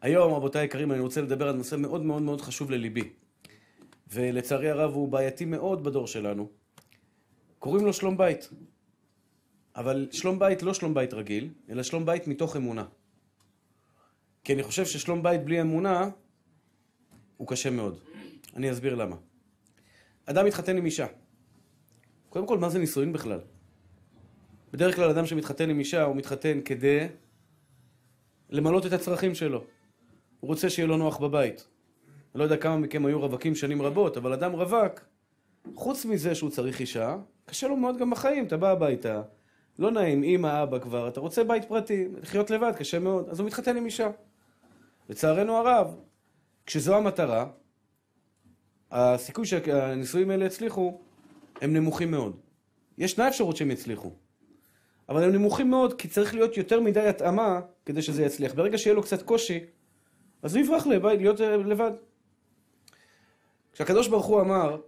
היום, רבותיי היקרים, אני רוצה לדבר על נושא מאוד מאוד מאוד חשוב לליבי, ולצערי הרב הוא בעייתי מאוד בדור שלנו. קוראים לו שלום בית. אבל שלום בית לא שלום בית רגיל, אלא שלום בית מתוך אמונה. כי אני חושב ששלום בית בלי אמונה הוא קשה מאוד. אני אסביר למה. אדם מתחתן עם אישה. קודם כל, מה זה נישואין בכלל? בדרך כלל אדם שמתחתן עם אישה, הוא מתחתן כדי למלות את הצרכים שלו. הוא רוצה שיהיה לו נוח בבית. אני לא יודע כמה מכם היו רווקים שנים רבות, אבל אדם רווק, חוץ מזה שהוא צריך אישה, קשה לו מאוד גם בחיים, אתה בא הביתה, לא נעים, אימא, אבא כבר, אתה רוצה בית פרטי, לחיות לבד, קשה מאוד, אז הוא מתחתן עם אישה. לצערנו הרב, כשזו המטרה, הסיכוי שהנישואים האלה יצליחו, הם נמוכים מאוד. ישנה אפשרות שהם יצליחו, אבל הם נמוכים מאוד כי צריך להיות יותר מדי התאמה כדי שזה יצליח. ברגע שיהיה לו קצת קושי, אז הוא יברח לבית, להיות אה, לבד. כשהקדוש ברוך הוא אמר,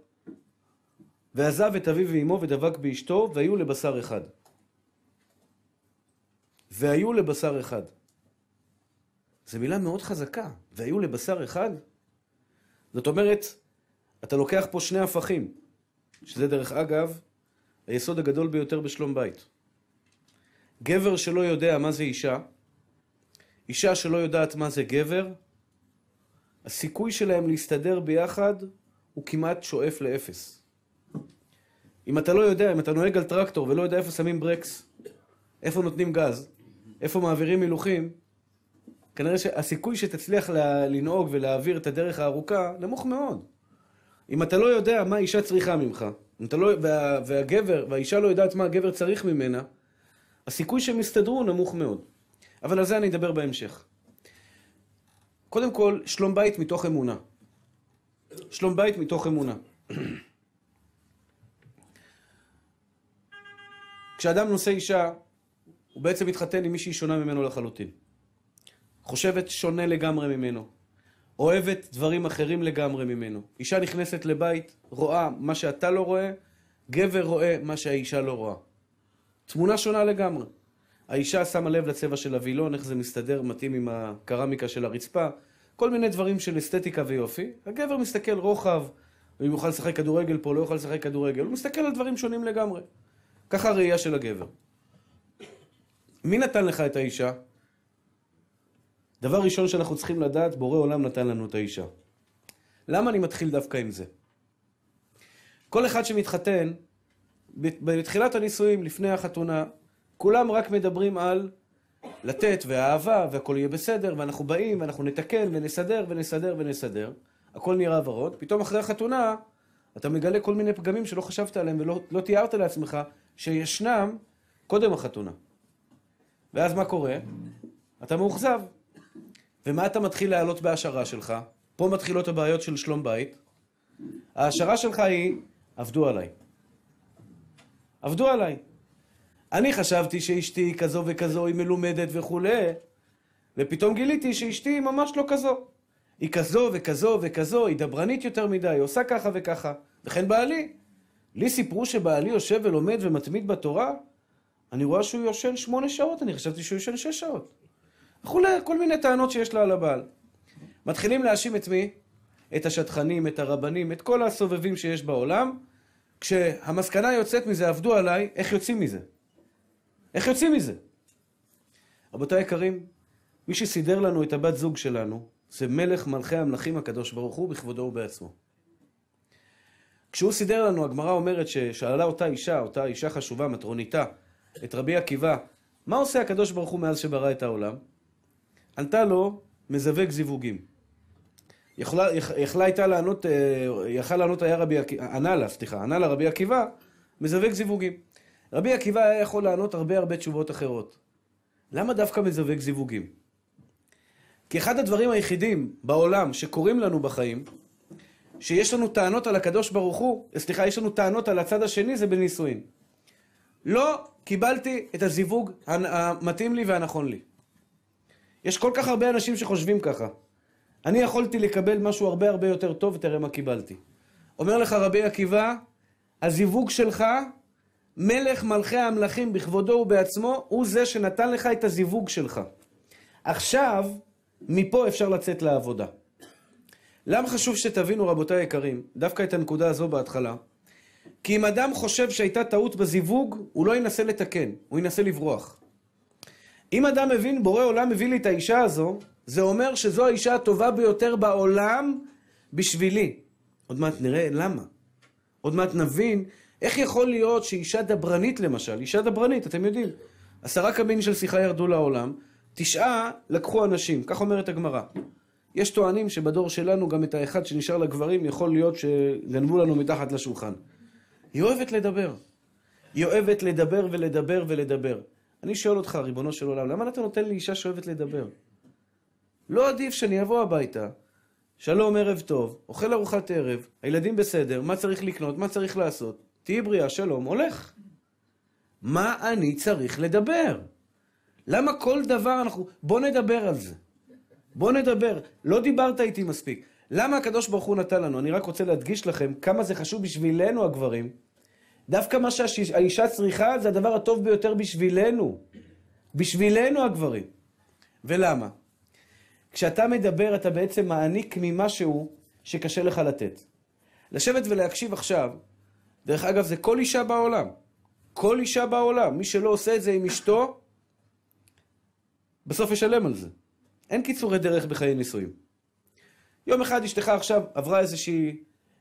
ועזב את אביו ואמו ודבק באשתו, והיו לבשר אחד. והיו לבשר אחד. זו מילה מאוד חזקה, והיו לבשר אחד. זאת אומרת, אתה לוקח פה שני הפכים, שזה דרך אגב היסוד הגדול ביותר בשלום בית. גבר שלא יודע מה זה אישה, אישה שלא יודעת מה זה גבר, הסיכוי שלהם להסתדר ביחד הוא כמעט שואף לאפס. אם אתה לא יודע, אם אתה נוהג על טרקטור ולא יודע איפה שמים ברקס, איפה נותנים גז, איפה מעבירים הילוכים, כנראה שהסיכוי שתצליח לנהוג ולהעביר את הדרך הארוכה, נמוך מאוד. אם אתה לא יודע מה אישה צריכה ממך, לא, וה, והגבר, והאישה לא יודעת מה הגבר צריך ממנה, הסיכוי שהם יסתדרו נמוך מאוד. אבל על זה אני אדבר בהמשך. קודם כל, שלום בית מתוך אמונה. שלום בית מתוך אמונה. כשאדם נושא אישה, הוא בעצם מתחתן עם מישהי שונה ממנו לחלוטין. חושבת שונה לגמרי ממנו. אוהבת דברים אחרים לגמרי ממנו. אישה נכנסת לבית, רואה מה שאתה לא רואה, גבר רואה מה שהאישה לא רואה. תמונה שונה לגמרי. האישה שמה לב לצבע של הווילון, איך זה מסתדר, מתאים עם הקרמיקה של הרצפה, כל מיני דברים של אסתטיקה ויופי. הגבר מסתכל רוחב, אם יוכל לשחק כדורגל פה, לא יוכל לשחק כדורגל, הוא מסתכל על דברים שונים לגמרי. ככה הראייה של הגבר. מי נתן לך את האישה? דבר ראשון שאנחנו צריכים לדעת, בורא עולם נתן לנו את האישה. למה אני מתחיל דווקא עם זה? כל אחד שמתחתן, בתחילת הנישואים, לפני החתונה, כולם רק מדברים על לתת ואהבה, והכל יהיה בסדר, ואנחנו באים ואנחנו נתקן ונסדר ונסדר ונסדר. הכל נראה ורוד. פתאום אחרי החתונה, אתה מגלה כל מיני פגמים שלא חשבת עליהם ולא לא תיארת לעצמך שישנם קודם החתונה. ואז מה קורה? אתה מאוכזב. ומה אתה מתחיל להעלות בהשערה שלך? פה מתחילות הבעיות של שלום בית. ההשערה שלך היא, עבדו עליי. עבדו עליי. אני חשבתי שאשתי היא כזו וכזו, היא מלומדת וכולי, ופתאום גיליתי שאשתי היא ממש לא כזו. היא כזו וכזו וכזו, היא דברנית יותר מדי, היא עושה ככה וככה. וכן בעלי. לי סיפרו שבעלי יושב ולומד ומתמיד בתורה, אני רואה שהוא יושן שמונה שעות, אני חשבתי שהוא יושן שש שעות. וכולי, כל מיני טענות שיש לה על הבעל. מתחילים להאשים את מי? את השטחנים, את הרבנים, את כל הסובבים שיש בעולם. כשהמסקנה יוצאת מזה, עבדו עליי, איך יוצאים מזה? איך יוצאים מזה? רבותיי היקרים, מי שסידר לנו את הבת זוג שלנו, זה מלך מלכי המלכים הקדוש ברוך הוא בכבודו ובעצמו. כשהוא סידר לנו, הגמרא אומרת ששאלה אותה אישה, אותה אישה חשובה, מטרוניתה, את רבי עקיבא, מה עושה הקדוש ברוך הוא מאז שברא את העולם? ענתה לו, מזווק זיווגים. יכלה, יכלה הייתה לענות, אה, יכל לענות היה רבי עקיבא, ענה לה, סליחה, ענה לה רבי עקיבא, מזווק זיווגים. רבי עקיבא היה יכול לענות הרבה הרבה תשובות אחרות. למה דווקא מזווג זיווגים? כי אחד הדברים היחידים בעולם שקורים לנו בחיים, שיש לנו טענות על הקדוש ברוך הוא, אה, סליחה, יש לנו טענות על הצד השני, זה בנישואין. לא קיבלתי את הזיווג המתאים לי והנכון לי. יש כל כך הרבה אנשים שחושבים ככה. אני יכולתי לקבל משהו הרבה הרבה יותר טוב, ותראה מה קיבלתי. אומר לך רבי עקיבא, הזיווג שלך מלך מלכי המלכים בכבודו ובעצמו, הוא זה שנתן לך את הזיווג שלך. עכשיו, מפה אפשר לצאת לעבודה. למה חשוב שתבינו, רבותיי היקרים, דווקא את הנקודה הזו בהתחלה? כי אם אדם חושב שהייתה טעות בזיווג, הוא לא ינסה לתקן, הוא ינסה לברוח. אם אדם מבין, בורא עולם הביא לי את האישה הזו, זה אומר שזו האישה הטובה ביותר בעולם בשבילי. עוד מעט נראה למה. עוד מעט נבין איך יכול להיות שאישה דברנית למשל, אישה דברנית, אתם יודעים, עשרה קמינים של שיחה ירדו לעולם, תשעה לקחו אנשים, כך אומרת הגמרא. יש טוענים שבדור שלנו גם את האחד שנשאר לגברים יכול להיות שגנבו לנו מתחת לשולחן. היא אוהבת לדבר. היא אוהבת לדבר ולדבר ולדבר. אני שואל אותך, ריבונו של עולם, למה אתה נותן לי אישה שאוהבת לדבר? לא עדיף שאני אבוא הביתה, שלום, ערב טוב, אוכל ארוחת ערב, הילדים בסדר, מה צריך לקנות, מה צריך לעשות. תהיי בריאה, שלום, הולך. מה אני צריך לדבר? למה כל דבר אנחנו... בוא נדבר על זה. בוא נדבר. לא דיברת איתי מספיק. למה הקדוש ברוך הוא נתן לנו? אני רק רוצה להדגיש לכם כמה זה חשוב בשבילנו הגברים. דווקא מה שהאישה צריכה זה הדבר הטוב ביותר בשבילנו. בשבילנו הגברים. ולמה? כשאתה מדבר אתה בעצם מעניק ממשהו שקשה לך לתת. לשבת ולהקשיב עכשיו דרך אגב, זה כל אישה בעולם. כל אישה בעולם. מי שלא עושה את זה עם אשתו, בסוף ישלם על זה. אין קיצורי דרך בחיי נישואים. יום אחד אשתך עכשיו עברה איזושהי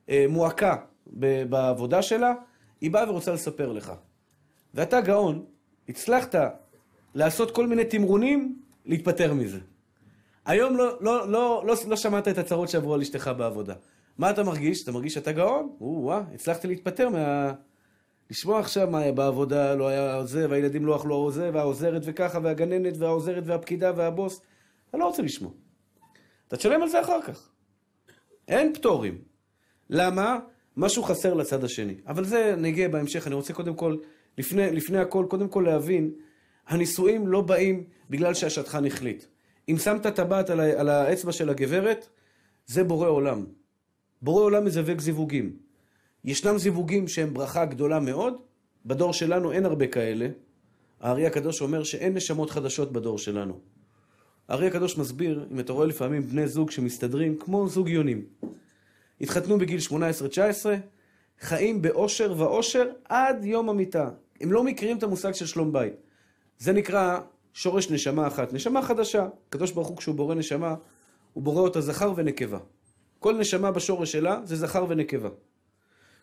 אה, מועקה ב- בעבודה שלה, היא באה ורוצה לספר לך. ואתה גאון, הצלחת לעשות כל מיני תמרונים להתפטר מזה. היום לא, לא, לא, לא, לא שמעת את הצרות שעברו על אשתך בעבודה. מה אתה מרגיש? אתה מרגיש שאתה גאון? או-אה, הצלחתי להתפטר מה... לשמוע עכשיו מה היה בעבודה, לא היה זה, והילדים לא אכלו זה, והעוזרת וככה, והגננת, והעוזרת, והפקידה, והבוס. אני לא רוצה לשמוע. אתה תשלם על זה אחר כך. אין פטורים. למה? משהו חסר לצד השני. אבל זה נגיע בהמשך. אני רוצה קודם כל, לפני, לפני הכל, קודם כל להבין, הנישואים לא באים בגלל שהשטחן החליט. אם שמת טבעת על, על האצבע של הגברת, זה בורא עולם. בורא עולם מזווק זיווגים. ישנם זיווגים שהם ברכה גדולה מאוד, בדור שלנו אין הרבה כאלה. הארי הקדוש אומר שאין נשמות חדשות בדור שלנו. הארי הקדוש מסביר, אם אתה רואה לפעמים בני זוג שמסתדרים כמו זוג יונים. התחתנו בגיל 18-19, חיים באושר ואושר עד יום המיטה. הם לא מכירים את המושג של שלום בית. זה נקרא שורש נשמה אחת, נשמה חדשה. הקדוש ברוך הוא כשהוא בורא נשמה, הוא בורא אותה זכר ונקבה. כל נשמה בשורש שלה זה זכר ונקבה.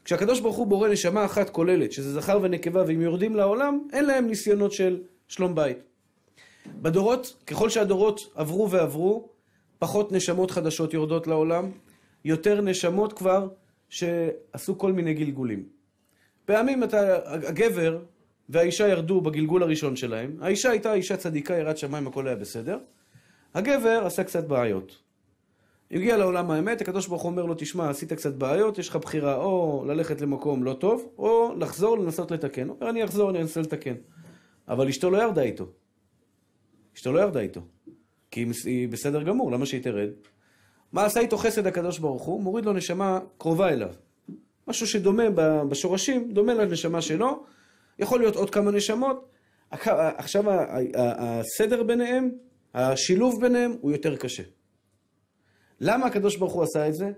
כשהקדוש ברוך הוא בורא נשמה אחת כוללת, שזה זכר ונקבה, והם יורדים לעולם, אין להם ניסיונות של שלום בית. בדורות, ככל שהדורות עברו ועברו, פחות נשמות חדשות יורדות לעולם, יותר נשמות כבר שעשו כל מיני גלגולים. פעמים אתה, הגבר והאישה ירדו בגלגול הראשון שלהם, האישה הייתה אישה צדיקה, ירד שמיים, הכל היה בסדר, הגבר עשה קצת בעיות. הגיע לעולם האמת, הקדוש ברוך הוא אומר לו, תשמע, עשית קצת בעיות, יש לך בחירה או ללכת למקום לא טוב, או לחזור לנסות לתקן. הוא אומר, אני אחזור, אני אנסה לתקן. אבל אשתו לא ירדה איתו. אשתו לא ירדה איתו. כי היא בסדר גמור, למה שהיא תרד? מה עשה איתו חסד הקדוש ברוך הוא? מוריד לו נשמה קרובה אליו. משהו שדומה בשורשים, דומה לנשמה שלו. יכול להיות עוד כמה נשמות. עכשיו הסדר ביניהם, השילוב ביניהם, הוא יותר קשה. למה הקדוש ברוך הוא עשה את זה?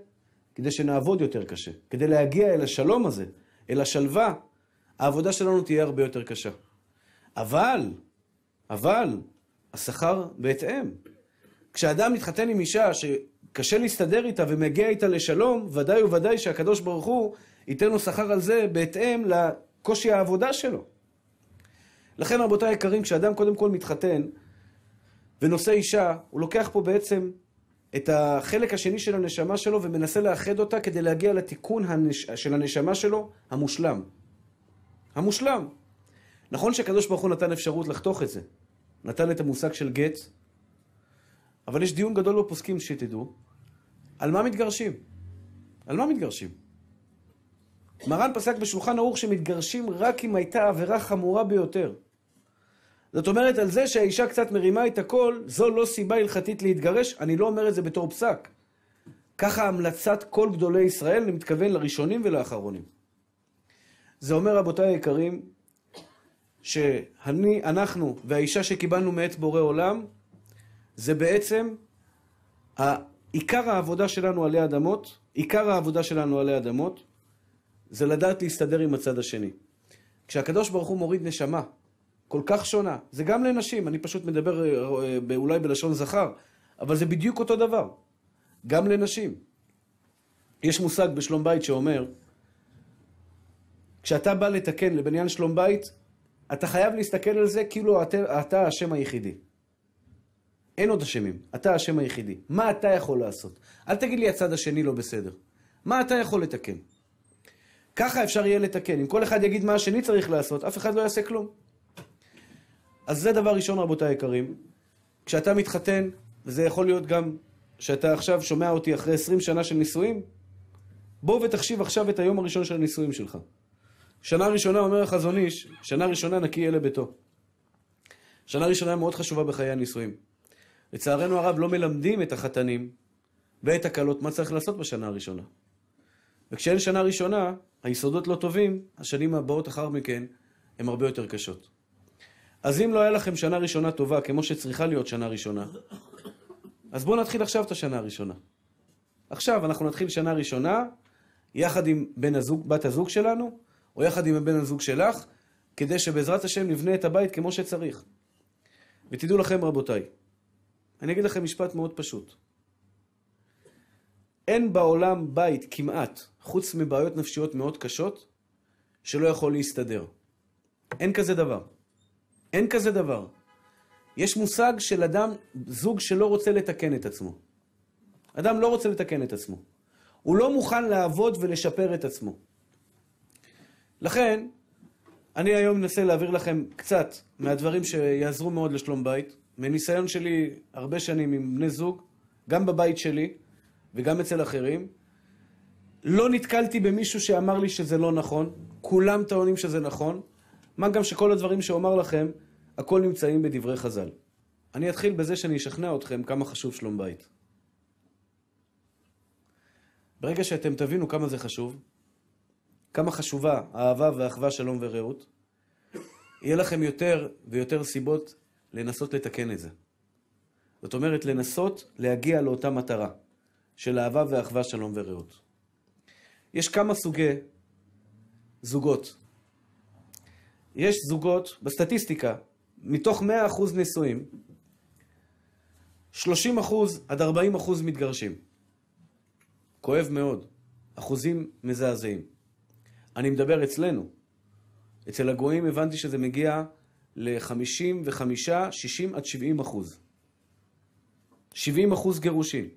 כדי שנעבוד יותר קשה, כדי להגיע אל השלום הזה, אל השלווה, העבודה שלנו תהיה הרבה יותר קשה. אבל, אבל, השכר בהתאם. כשאדם מתחתן עם אישה שקשה להסתדר איתה ומגיע איתה לשלום, ודאי וודאי שהקדוש ברוך הוא ייתן לו שכר על זה בהתאם לקושי העבודה שלו. לכן, רבותיי היקרים, כשאדם קודם כל מתחתן ונושא אישה, הוא לוקח פה בעצם את החלק השני של הנשמה שלו ומנסה לאחד אותה כדי להגיע לתיקון הנש... של הנשמה שלו המושלם. המושלם. נכון שהקדוש ברוך הוא נתן אפשרות לחתוך את זה. נתן את המושג של גט, אבל יש דיון גדול בפוסקים שתדעו, על מה מתגרשים? על מה מתגרשים? מרן פסק בשולחן ערוך שמתגרשים רק אם הייתה עבירה חמורה ביותר. זאת אומרת, על זה שהאישה קצת מרימה את הכל, זו לא סיבה הלכתית להתגרש, אני לא אומר את זה בתור פסק. ככה המלצת כל גדולי ישראל, אני מתכוון לראשונים ולאחרונים. זה אומר, רבותיי היקרים, שאני, אנחנו והאישה שקיבלנו מאת בורא עולם, זה בעצם עיקר העבודה שלנו עלי אדמות, עיקר העבודה שלנו עלי אדמות, זה לדעת להסתדר עם הצד השני. כשהקדוש ברוך הוא מוריד נשמה כל כך שונה. זה גם לנשים, אני פשוט מדבר אה, אה, אולי בלשון זכר, אבל זה בדיוק אותו דבר. גם לנשים. יש מושג בשלום בית שאומר, כשאתה בא לתקן לבניין שלום בית, אתה חייב להסתכל על זה כאילו אתה, אתה השם היחידי. אין עוד אשמים, אתה השם היחידי. מה אתה יכול לעשות? אל תגיד לי הצד השני לא בסדר. מה אתה יכול לתקן? ככה אפשר יהיה לתקן. אם כל אחד יגיד מה השני צריך לעשות, אף אחד לא יעשה כלום. אז זה דבר ראשון, רבותיי היקרים. כשאתה מתחתן, וזה יכול להיות גם שאתה עכשיו שומע אותי אחרי 20 שנה של נישואים, בוא ותחשיב עכשיו את היום הראשון של הנישואים שלך. שנה ראשונה, אומר החזון איש, שנה ראשונה נקי אלה ביתו. שנה ראשונה מאוד חשובה בחיי הנישואים. לצערנו הרב, לא מלמדים את החתנים ואת הכלות מה צריך לעשות בשנה הראשונה. וכשאין שנה ראשונה, היסודות לא טובים, השנים הבאות אחר מכן הן הרבה יותר קשות. אז אם לא היה לכם שנה ראשונה טובה, כמו שצריכה להיות שנה ראשונה, אז בואו נתחיל עכשיו את השנה הראשונה. עכשיו אנחנו נתחיל שנה ראשונה, יחד עם בן הזוג, בת הזוג שלנו, או יחד עם בן הזוג שלך, כדי שבעזרת השם נבנה את הבית כמו שצריך. ותדעו לכם, רבותיי, אני אגיד לכם משפט מאוד פשוט. אין בעולם בית כמעט, חוץ מבעיות נפשיות מאוד קשות, שלא יכול להסתדר. אין כזה דבר. אין כזה דבר. יש מושג של אדם, זוג שלא רוצה לתקן את עצמו. אדם לא רוצה לתקן את עצמו. הוא לא מוכן לעבוד ולשפר את עצמו. לכן, אני היום אנסה להעביר לכם קצת מהדברים שיעזרו מאוד לשלום בית, מניסיון שלי הרבה שנים עם בני זוג, גם בבית שלי וגם אצל אחרים. לא נתקלתי במישהו שאמר לי שזה לא נכון, כולם טוענים שזה נכון, מה גם שכל הדברים שאומר לכם, הכל נמצאים בדברי חז"ל. אני אתחיל בזה שאני אשכנע אתכם כמה חשוב שלום בית. ברגע שאתם תבינו כמה זה חשוב, כמה חשובה האהבה והאחווה, שלום ורעות, יהיה לכם יותר ויותר סיבות לנסות לתקן את זה. זאת אומרת, לנסות להגיע לאותה מטרה של אהבה ואחווה, שלום ורעות. יש כמה סוגי זוגות. יש זוגות, בסטטיסטיקה, מתוך 100% נשואים, 30% עד 40% מתגרשים. כואב מאוד. אחוזים מזעזעים. אני מדבר אצלנו. אצל הגויים הבנתי שזה מגיע ל-55, 60 עד 70 אחוז. 70 אחוז גירושים.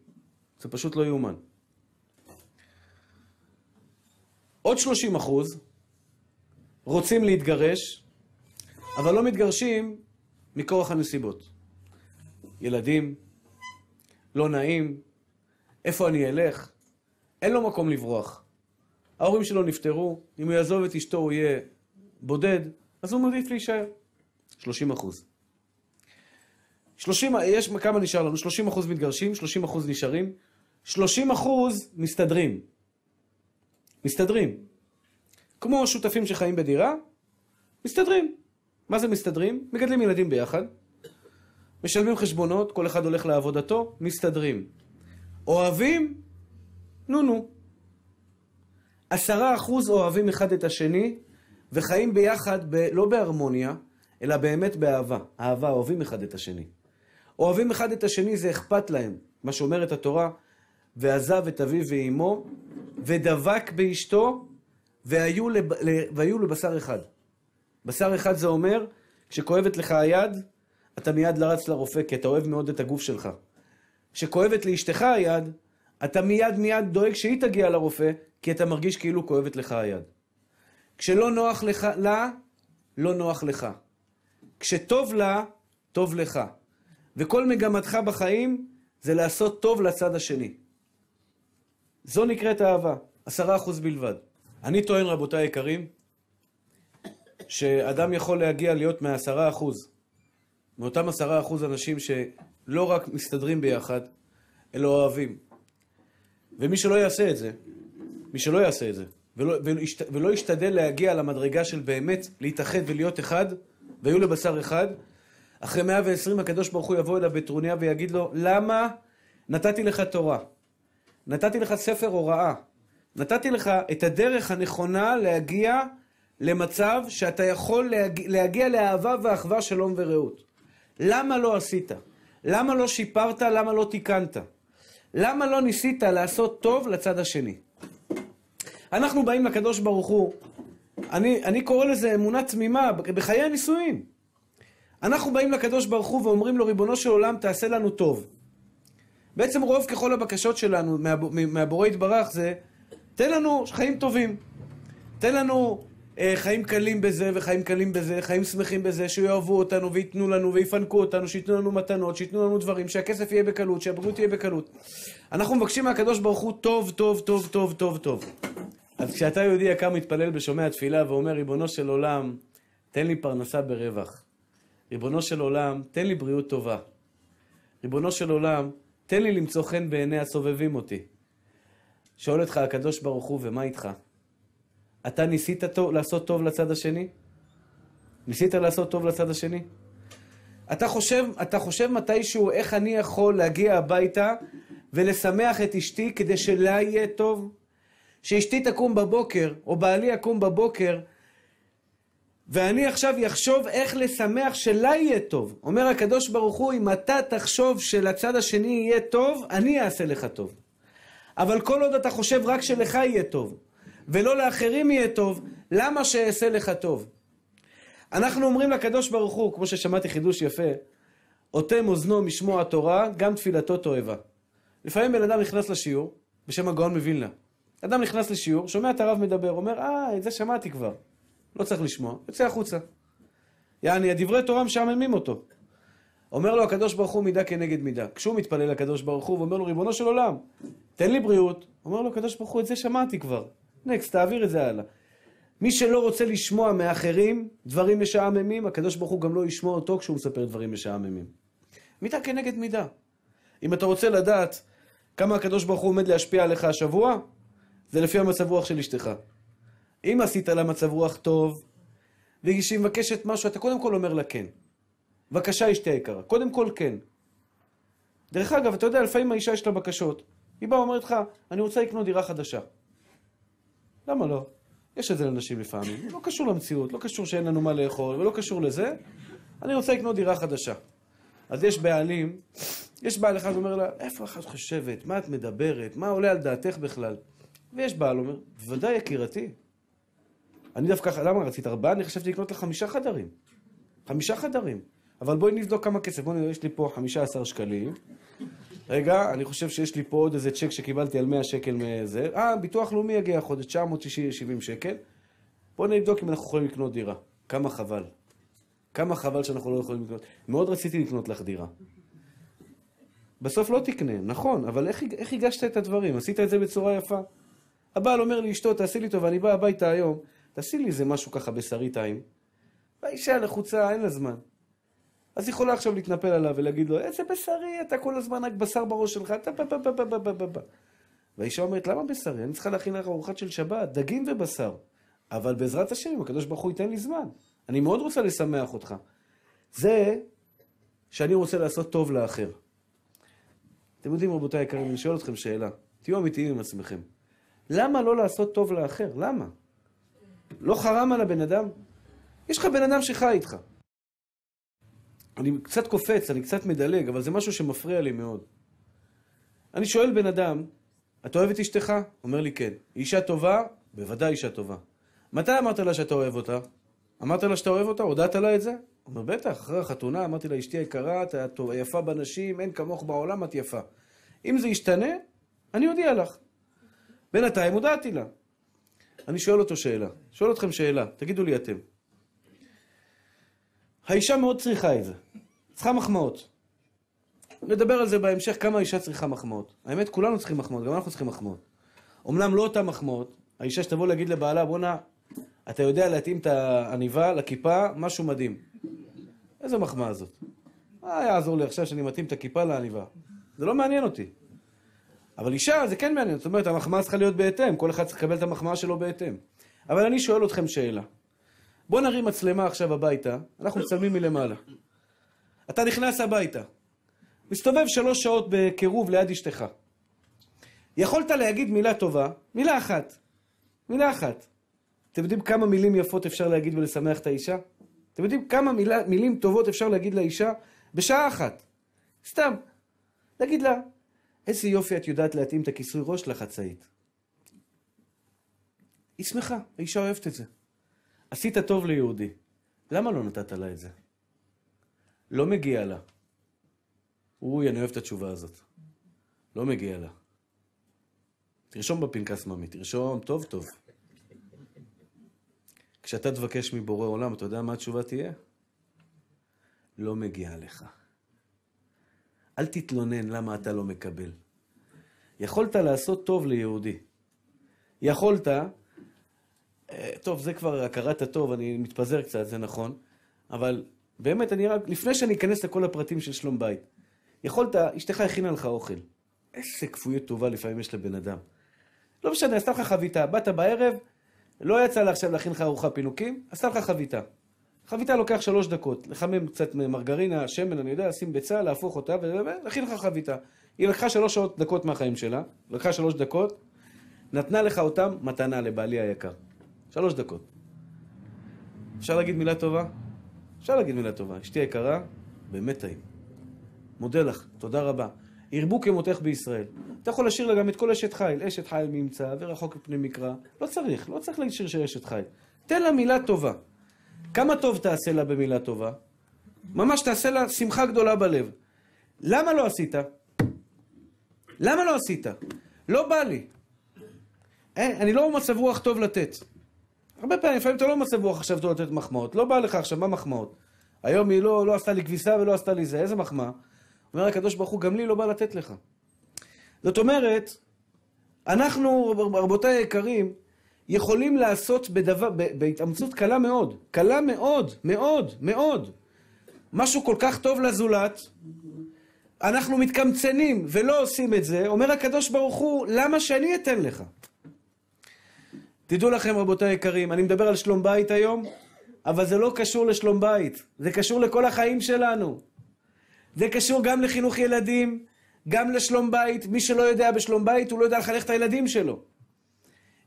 זה פשוט לא יאומן. עוד 30 אחוז רוצים להתגרש, אבל לא מתגרשים מכורח הנסיבות. ילדים, לא נעים, איפה אני אלך? אין לו מקום לברוח. ההורים שלו נפטרו, אם הוא יעזוב את אשתו הוא יהיה בודד, אז הוא מעדיף להישאר. 30 אחוז. 30, יש כמה נשאר לנו? 30 אחוז מתגרשים, 30 אחוז נשארים, 30 אחוז מסתדרים. מסתדרים. כמו שותפים שחיים בדירה, מסתדרים. מה זה מסתדרים? מגדלים ילדים ביחד, משלמים חשבונות, כל אחד הולך לעבודתו, מסתדרים. אוהבים? נו נו. עשרה אחוז אוהבים אחד את השני, וחיים ביחד, ב... לא בהרמוניה, אלא באמת באהבה. אהבה, אוהבים אחד את השני. אוהבים אחד את השני, זה אכפת להם. מה שאומרת התורה, ועזב את אביו ואימו, ודבק באשתו, והיו, לב... והיו לבשר אחד. בשר אחד זה אומר, כשכואבת לך היד, אתה מיד לרץ לרופא, כי אתה אוהב מאוד את הגוף שלך. כשכואבת לאשתך היד, אתה מיד מיד דואג שהיא תגיע לרופא, כי אתה מרגיש כאילו כואבת לך היד. כשלא נוח לך, לה, לא נוח לך. כשטוב לה, טוב לך. וכל מגמתך בחיים זה לעשות טוב לצד השני. זו נקראת אהבה, עשרה אחוז בלבד. אני טוען, רבותיי היקרים, שאדם יכול להגיע להיות מעשרה אחוז, מאותם עשרה אחוז אנשים שלא רק מסתדרים ביחד, אלא אוהבים. ומי שלא יעשה את זה, מי שלא יעשה את זה, ולא, ולשת, ולא ישתדל להגיע למדרגה של באמת להתאחד ולהיות אחד, והיו לבשר אחד, אחרי 120 הקדוש ברוך הוא יבוא אליו בטרוניה ויגיד לו, למה נתתי לך תורה? נתתי לך ספר הוראה. נתתי לך את הדרך הנכונה להגיע למצב שאתה יכול להגיע לאהבה ואחווה, שלום ורעות. למה לא עשית? למה לא שיפרת? למה לא תיקנת? למה לא ניסית לעשות טוב לצד השני? אנחנו באים לקדוש ברוך הוא, אני, אני קורא לזה אמונה תמימה בחיי הנישואין. אנחנו באים לקדוש ברוך הוא ואומרים לו, ריבונו של עולם, תעשה לנו טוב. בעצם רוב ככל הבקשות שלנו מהבורא יתברך זה, תן לנו חיים טובים. תן לנו אה, חיים קלים בזה וחיים קלים בזה, חיים שמחים בזה, שיאהבו אותנו וייתנו לנו ויפנקו אותנו, שייתנו לנו מתנות, שייתנו לנו דברים, שהכסף יהיה בקלות, שהבריאות תהיה בקלות. אנחנו מבקשים מהקדוש ברוך הוא טוב, טוב, טוב, טוב, טוב, טוב. אז כשאתה יהודי יקר מתפלל בשומע תפילה ואומר, ריבונו של עולם, תן לי פרנסה ברווח. ריבונו של עולם, תן לי בריאות טובה. ריבונו של עולם, תן לי למצוא חן בעיני הסובבים אותי. שואל אותך הקדוש ברוך הוא, ומה איתך? אתה ניסית טוב, לעשות טוב לצד השני? ניסית לעשות טוב לצד השני? אתה חושב, אתה חושב מתישהו איך אני יכול להגיע הביתה ולשמח את אשתי כדי שלה יהיה טוב? שאשתי תקום בבוקר, או בעלי יקום בבוקר, ואני עכשיו יחשוב איך לשמח שלה יהיה טוב. אומר הקדוש ברוך הוא, אם אתה תחשוב שלצד השני יהיה טוב, אני אעשה לך טוב. אבל כל עוד אתה חושב רק שלך יהיה טוב, ולא לאחרים יהיה טוב, למה שאעשה לך טוב? אנחנו אומרים לקדוש ברוך הוא, כמו ששמעתי חידוש יפה, אוטם אוזנו משמוע התורה, גם תפילתו תועבה. לפעמים בן אדם נכנס לשיעור, בשם הגאון מווילנה. אדם נכנס לשיעור, שומע את הרב מדבר, אומר, אה, את זה שמעתי כבר. לא צריך לשמוע, יוצא החוצה. יעני, הדברי תורה משעממים אותו. אומר לו הקדוש ברוך הוא מידה כנגד מידה. כשהוא מתפלל לקדוש ברוך הוא ואומר לו, ריבונו של עולם, תן לי בריאות. אומר לו הקדוש ברוך הוא, את זה שמעתי כבר. נקסט, תעביר את זה הלאה. מי שלא רוצה לשמוע מאחרים דברים משעממים, הקדוש ברוך הוא גם לא ישמע אותו כשהוא מספר דברים משעממים. מידה כנגד מידה. אם אתה רוצה לדעת כמה הקדוש ברוך הוא עומד להשפיע עליך השבוע, זה לפי המצב רוח של אשתך. אם עשית לה מצב רוח טוב, וכשהיא מבקשת משהו, אתה קודם כל אומר לה כן. בבקשה, אשתי היקרה, קודם כל כן. דרך אגב, אתה יודע, לפעמים האישה יש לה בקשות. היא באה ואומרת לך, אני רוצה לקנות דירה חדשה. למה לא? יש את זה לנשים לפעמים. לא קשור למציאות, לא קשור שאין לנו מה לאכול, ולא קשור לזה. אני רוצה לקנות דירה חדשה. אז יש בעלים, יש בעל אחד אומר לה, איפה אחת חושבת? מה את מדברת? מה עולה על דעתך בכלל? ויש בעל אומר, בוודאי יקירתי. אני דווקא, למה רצית ארבעה? אני חשבתי לקנות לך חמישה חדרים. חמישה חדרים. אבל בואי נבדוק כמה כסף. בואי נראה, יש לי פה חמישה עשר שקלים. רגע, אני חושב שיש לי פה עוד איזה צ'ק שקיבלתי על 100 שקל מזה. אה, ביטוח לאומי יגיע החודש, 970 שקל. בואו נבדוק אם אנחנו יכולים לקנות דירה. כמה חבל. כמה חבל שאנחנו לא יכולים לקנות. מאוד רציתי לקנות לך דירה. בסוף לא תקנה, נכון, אבל איך, איך הגשת את הדברים? עשית את זה בצורה יפה. הבעל אומר לי, אשתו, תעשי לי טוב, אני בא הביתה היום, תעשי לי איזה משהו ככה בשרי טעים. האישה לחוצה, אין לה זמן. אז היא יכולה עכשיו להתנפל עליו ולהגיד לו, איזה בשרי, אתה כל הזמן רק בשר בראש שלך, אתה פה פה פה פה פה פה פה. והאישה אומרת, למה בשרי? אני צריכה להכין לך ארוחת של שבת, דגים ובשר. אבל בעזרת השם, אם הקדוש ברוך הוא ייתן לי זמן. אני מאוד רוצה לשמח אותך. זה שאני רוצה לעשות טוב לאחר. אתם יודעים, רבותיי היקרים, אני שואל אתכם שאלה. תהיו אמיתיים עם עצמכם. למה לא לעשות טוב לאחר? למה? לא חרם על הבן אדם? יש לך בן אדם שחי איתך. אני קצת קופץ, אני קצת מדלג, אבל זה משהו שמפריע לי מאוד. אני שואל בן אדם, אתה אוהב את אשתך? אומר לי כן. היא אישה טובה? בוודאי אישה טובה. מתי אמרת לה שאתה אוהב אותה? אמרת לה שאתה אוהב אותה? הודעת לה את זה? אומר, בטח, אחרי החתונה אמרתי לה, אשתי היקרה, את יפה בנשים, אין כמוך בעולם, את יפה. אם זה ישתנה, אני אודיע לך. בינתיים הודעתי לה. אני שואל אותו שאלה. שואל אתכם שאלה, תגידו לי אתם. האישה מאוד צריכה את זה. צריכה מחמאות. נדבר על זה בהמשך, כמה האישה צריכה מחמאות. האמת, כולנו צריכים מחמאות, גם אנחנו צריכים מחמאות. אמנם לא אותן מחמאות, האישה שתבוא להגיד לבעלה, בואנה, אתה יודע להתאים את העניבה לכיפה, משהו מדהים. איזה מחמאה זאת. מה יעזור לי עכשיו שאני מתאים את הכיפה לעניבה? זה לא מעניין אותי. אבל אישה, זה כן מעניין. זאת אומרת, המחמאה צריכה להיות בהתאם, כל אחד צריך לקבל את המחמאה שלו בהתאם. אבל אני שואל אתכם שאלה. בוא נרים מצלמה עכשיו הביתה, אנחנו מצלמים מלמעלה. אתה נכנס הביתה, מסתובב שלוש שעות בקירוב ליד אשתך. יכולת להגיד מילה טובה, מילה אחת. מילה אחת. אתם יודעים כמה מילים יפות אפשר להגיד ולשמח את האישה? אתם יודעים כמה מילה, מילים טובות אפשר להגיד לאישה? בשעה אחת. סתם. להגיד לה, איזה יופי את יודעת להתאים את הכיסוי ראש לחצאית. היא שמחה, האישה אוהבת את זה. עשית טוב ליהודי, למה לא נתת לה את זה? לא מגיע לה. אוי, אני אוהב את התשובה הזאת. לא מגיע לה. תרשום בפנקס ממי, תרשום טוב טוב. כשאתה תבקש מבורא עולם, אתה יודע מה התשובה תהיה? לא מגיע לך. אל תתלונן למה אתה לא מקבל. יכולת לעשות טוב ליהודי. יכולת אה, טוב, זה כבר הכרת הטוב, אני מתפזר קצת, זה נכון, אבל באמת, אני רק, לפני שאני אכנס לכל הפרטים של שלום בית, יכולת, אשתך הכינה לך אוכל. איזה כפויות טובה לפעמים יש לבן אדם. לא משנה, עשתה לך חביתה, באת בערב, לא יצא לה עכשיו להכין לך ארוחה פינוקים, עשתה לך חביתה. חביתה לוקח שלוש דקות, לחמם קצת מרגרינה, שמן, אני יודע, לשים ביצה, להפוך אותה, ולהכין לך חביתה. היא לקחה שלוש דקות מהחיים שלה, לקחה שלוש דקות, נתנה לך אותם מתנה לבעלי היקר. שלוש דקות. אפשר להגיד מילה טובה? אפשר להגיד מילה טובה. אשתי היקרה, באמת טעים. מודה לך, תודה רבה. ירבו כמותך בישראל. אתה יכול לשיר לה גם את כל אשת חיל. אשת חיל מימצא ורחוק מפני מקרא. לא צריך, לא צריך לשיר של אשת חיל. תן לה מילה טובה. כמה טוב תעשה לה במילה טובה? ממש תעשה לה שמחה גדולה בלב. למה לא עשית? למה לא עשית? לא בא לי. אין, אה, אני לא במצב רוח טוב לתת. הרבה פעמים, לפעמים אתה לא מוצא ברוח עכשיו טוב לתת מחמאות. לא בא לך עכשיו, מה מחמאות? היום היא לא, לא עשתה לי כביסה ולא עשתה לי זה, איזה מחמאה? אומר הקדוש ברוך הוא, גם לי לא בא לתת לך. זאת אומרת, אנחנו, רבותיי היקרים, יכולים לעשות בדבר, בהתאמצות קלה מאוד, קלה מאוד, מאוד, מאוד. משהו כל כך טוב לזולת, אנחנו מתקמצנים ולא עושים את זה, אומר הקדוש ברוך הוא, למה שאני אתן לך? תדעו לכם, רבותיי היקרים, אני מדבר על שלום בית היום, אבל זה לא קשור לשלום בית, זה קשור לכל החיים שלנו. זה קשור גם לחינוך ילדים, גם לשלום בית. מי שלא יודע בשלום בית, הוא לא יודע לחנך את הילדים שלו.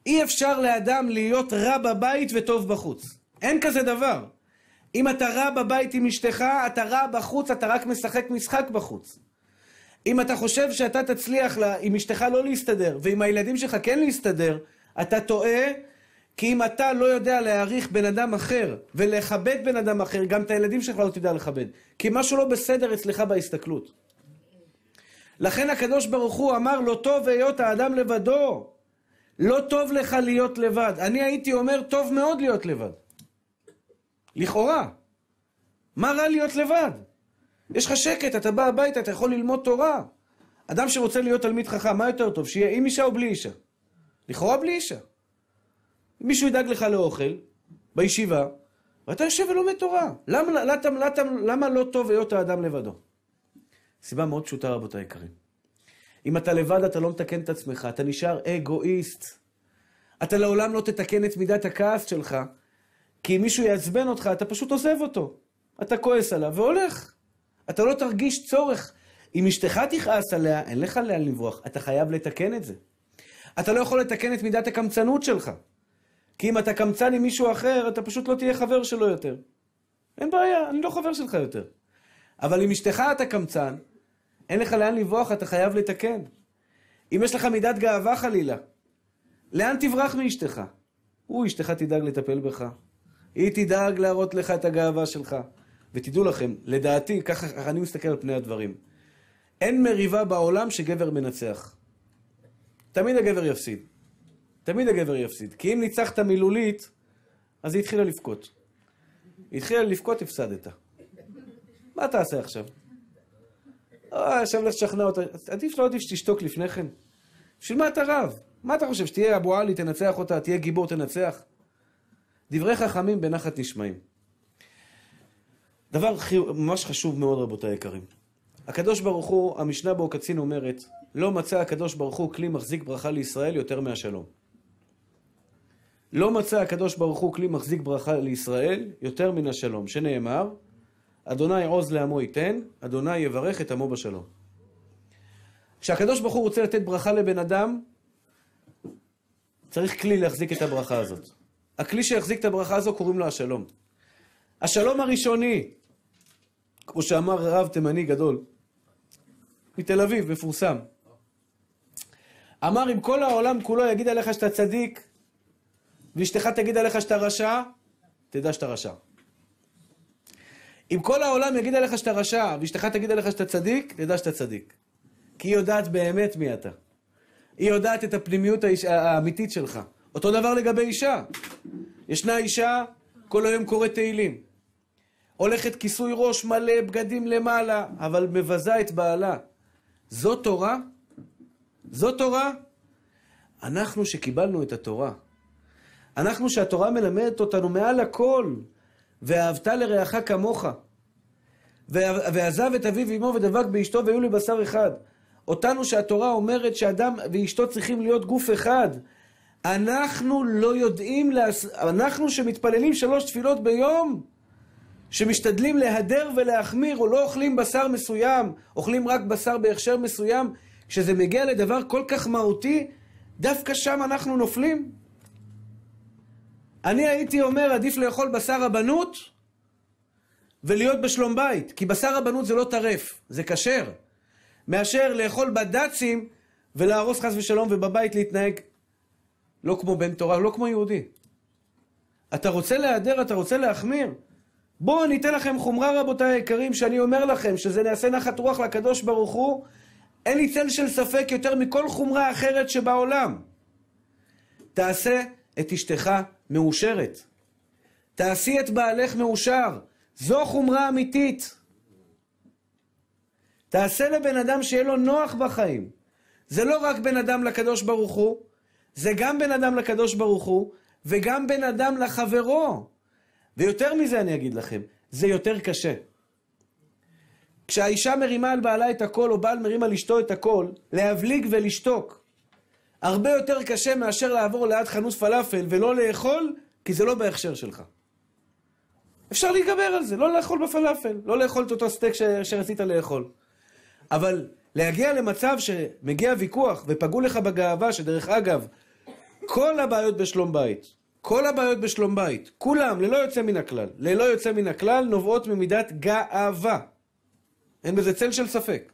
אי אפשר לאדם להיות רע בבית וטוב בחוץ. אין כזה דבר. אם אתה רע בבית עם אשתך, אתה רע בחוץ, אתה רק משחק משחק בחוץ. אם אתה חושב שאתה תצליח לה, עם אשתך לא להסתדר, ועם הילדים שלך כן להסתדר, אתה טועה, כי אם אתה לא יודע להעריך בן אדם אחר ולכבד בן אדם אחר, גם את הילדים שלך לא תדע לכבד. כי משהו לא בסדר אצלך בהסתכלות. לכן הקדוש ברוך הוא אמר, לא טוב היות האדם לבדו. לא טוב לך להיות לבד. אני הייתי אומר, טוב מאוד להיות לבד. לכאורה. מה רע להיות לבד? יש לך שקט, אתה בא הביתה, אתה יכול ללמוד תורה. אדם שרוצה להיות תלמיד חכם, מה יותר טוב, שיהיה עם אישה או בלי אישה? לכאורה בלי אישה. מישהו ידאג לך לאוכל, בישיבה, ואתה יושב ולומד תורה. למה, למה, למה, למה לא טוב היות האדם לבדו? סיבה מאוד פשוטה, רבותי היקרים. אם אתה לבד, אתה לא מתקן את עצמך, אתה נשאר אגואיסט. אתה לעולם לא תתקן את מידת הכעס שלך, כי אם מישהו יעצבן אותך, אתה פשוט עוזב אותו. אתה כועס עליו והולך. אתה לא תרגיש צורך. אם אשתך תכעס עליה, אין לך לאן לברוח. אתה חייב לתקן את זה. אתה לא יכול לתקן את מידת הקמצנות שלך. כי אם אתה קמצן עם מישהו אחר, אתה פשוט לא תהיה חבר שלו יותר. אין בעיה, אני לא חבר שלך יותר. אבל עם אשתך אתה קמצן, אין לך לאן לברוח, אתה חייב לתקן. אם יש לך מידת גאווה חלילה, לאן תברח מאשתך? הוא, אשתך תדאג לטפל בך. היא תדאג להראות לך את הגאווה שלך. ותדעו לכם, לדעתי, ככה אני מסתכל על פני הדברים. אין מריבה בעולם שגבר מנצח. תמיד הגבר יפסיד. תמיד הגבר יפסיד. כי אם ניצחת מילולית, אז היא התחילה לבכות. היא התחילה לבכות, הפסדת. מה תעשה עכשיו? אה, עכשיו לך תשכנע אותה. עדיף לא עדיף שתשתוק לפני כן. בשביל מה אתה רב? מה אתה חושב, שתהיה אבו עלי, תנצח אותה, תהיה גיבור, תנצח? דברי חכמים בנחת נשמעים. דבר ממש חשוב מאוד, רבותיי היקרים. הקדוש ברוך הוא, המשנה בו קצין אומרת, לא מצא הקדוש ברוך הוא כלי מחזיק ברכה לישראל יותר מהשלום. לא מצא הקדוש ברוך הוא כלי מחזיק ברכה לישראל יותר מן השלום, שנאמר, אדוני עוז לעמו ייתן, אדוני יברך את עמו בשלום. כשהקדוש ברוך הוא רוצה לתת ברכה לבן אדם, צריך כלי להחזיק את הברכה הזאת. הכלי שיחזיק את הברכה הזו קוראים לו השלום. השלום הראשוני, כמו שאמר רב תימני גדול, מתל אביב, מפורסם. אמר, אם כל העולם כולו יגיד עליך שאתה צדיק, ואשתך תגיד עליך שאתה רשע, תדע שאתה רשע. אם כל העולם יגיד עליך שאתה רשע, ואשתך תגיד עליך שאתה צדיק, תדע שאתה צדיק. כי היא יודעת באמת מי אתה. היא יודעת את הפנימיות האיש... האמיתית שלך. אותו דבר לגבי אישה. ישנה אישה, כל היום קוראת תהילים. הולכת כיסוי ראש מלא, בגדים למעלה, אבל מבזה את בעלה. זו תורה? זו תורה? אנחנו שקיבלנו את התורה. אנחנו שהתורה מלמדת אותנו מעל הכל, ואהבת לרעך כמוך. ועזב את אביו ואמו ודבק באשתו והיו לי בשר אחד. אותנו שהתורה אומרת שאדם ואשתו צריכים להיות גוף אחד. אנחנו לא יודעים, להס... אנחנו שמתפללים שלוש תפילות ביום, שמשתדלים להדר ולהחמיר, או לא אוכלים בשר מסוים, אוכלים רק בשר בהכשר מסוים, כשזה מגיע לדבר כל כך מהותי, דווקא שם אנחנו נופלים? אני הייתי אומר, עדיף לאכול בשר רבנות ולהיות בשלום בית, כי בשר רבנות זה לא טרף, זה כשר, מאשר לאכול בד"צים ולהרוס חס ושלום ובבית להתנהג לא כמו בן תורה, לא כמו יהודי. אתה רוצה להיעדר, אתה רוצה להחמיר. בואו אני אתן לכם חומרה רבותיי היקרים, שאני אומר לכם שזה נעשה נחת רוח לקדוש ברוך הוא, אין לי צל של ספק יותר מכל חומרה אחרת שבעולם. תעשה את אשתך מאושרת. תעשי את בעלך מאושר. זו חומרה אמיתית. תעשה לבן אדם שיהיה לו נוח בחיים. זה לא רק בן אדם לקדוש ברוך הוא, זה גם בן אדם לקדוש ברוך הוא, וגם בן אדם לחברו. ויותר מזה אני אגיד לכם, זה יותר קשה. כשהאישה מרימה על בעלה את הקול, או בעל מרים על אשתו את הקול, להבליג ולשתוק. הרבה יותר קשה מאשר לעבור ליד חנות פלאפל ולא לאכול, כי זה לא בהכשר שלך. אפשר להיגבר על זה, לא לאכול בפלאפל, לא לאכול את אותו סטייק ש... שרצית לאכול. אבל להגיע למצב שמגיע ויכוח ופגעו לך בגאווה, שדרך אגב, כל הבעיות בשלום בית, כל הבעיות בשלום בית, כולם, ללא יוצא מן הכלל, ללא יוצא מן הכלל, נובעות ממידת גאווה. אין בזה צל של ספק.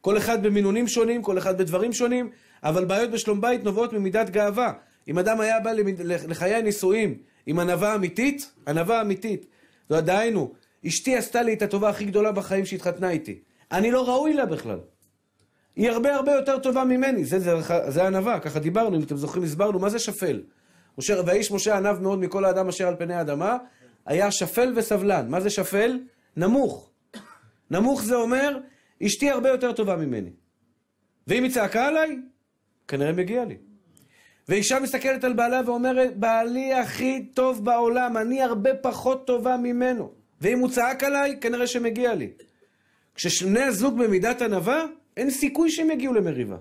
כל אחד במינונים שונים, כל אחד בדברים שונים, אבל בעיות בשלום בית נובעות ממידת גאווה. אם אדם היה בא לחיי הנישואים עם ענווה אמיתית, ענווה אמיתית. לא, דהיינו, אשתי עשתה לי את הטובה הכי גדולה בחיים שהתחתנה איתי. אני לא ראוי לה בכלל. היא הרבה הרבה יותר טובה ממני, זה, זה, זה ענווה, ככה דיברנו, אם אתם זוכרים, הסברנו, מה זה שפל? משה, והאיש משה עניו מאוד מכל האדם אשר על פני האדמה, היה שפל וסבלן. מה זה שפל? נמוך. נמוך זה אומר, אשתי הרבה יותר טובה ממני. ואם היא צעקה עליי, כנראה מגיע לי. ואישה מסתכלת על בעלה ואומרת, בעלי הכי טוב בעולם, אני הרבה פחות טובה ממנו. ואם הוא צעק עליי, כנראה שמגיע לי. כששני הזוג במידת ענווה, אין סיכוי שהם יגיעו למריבה.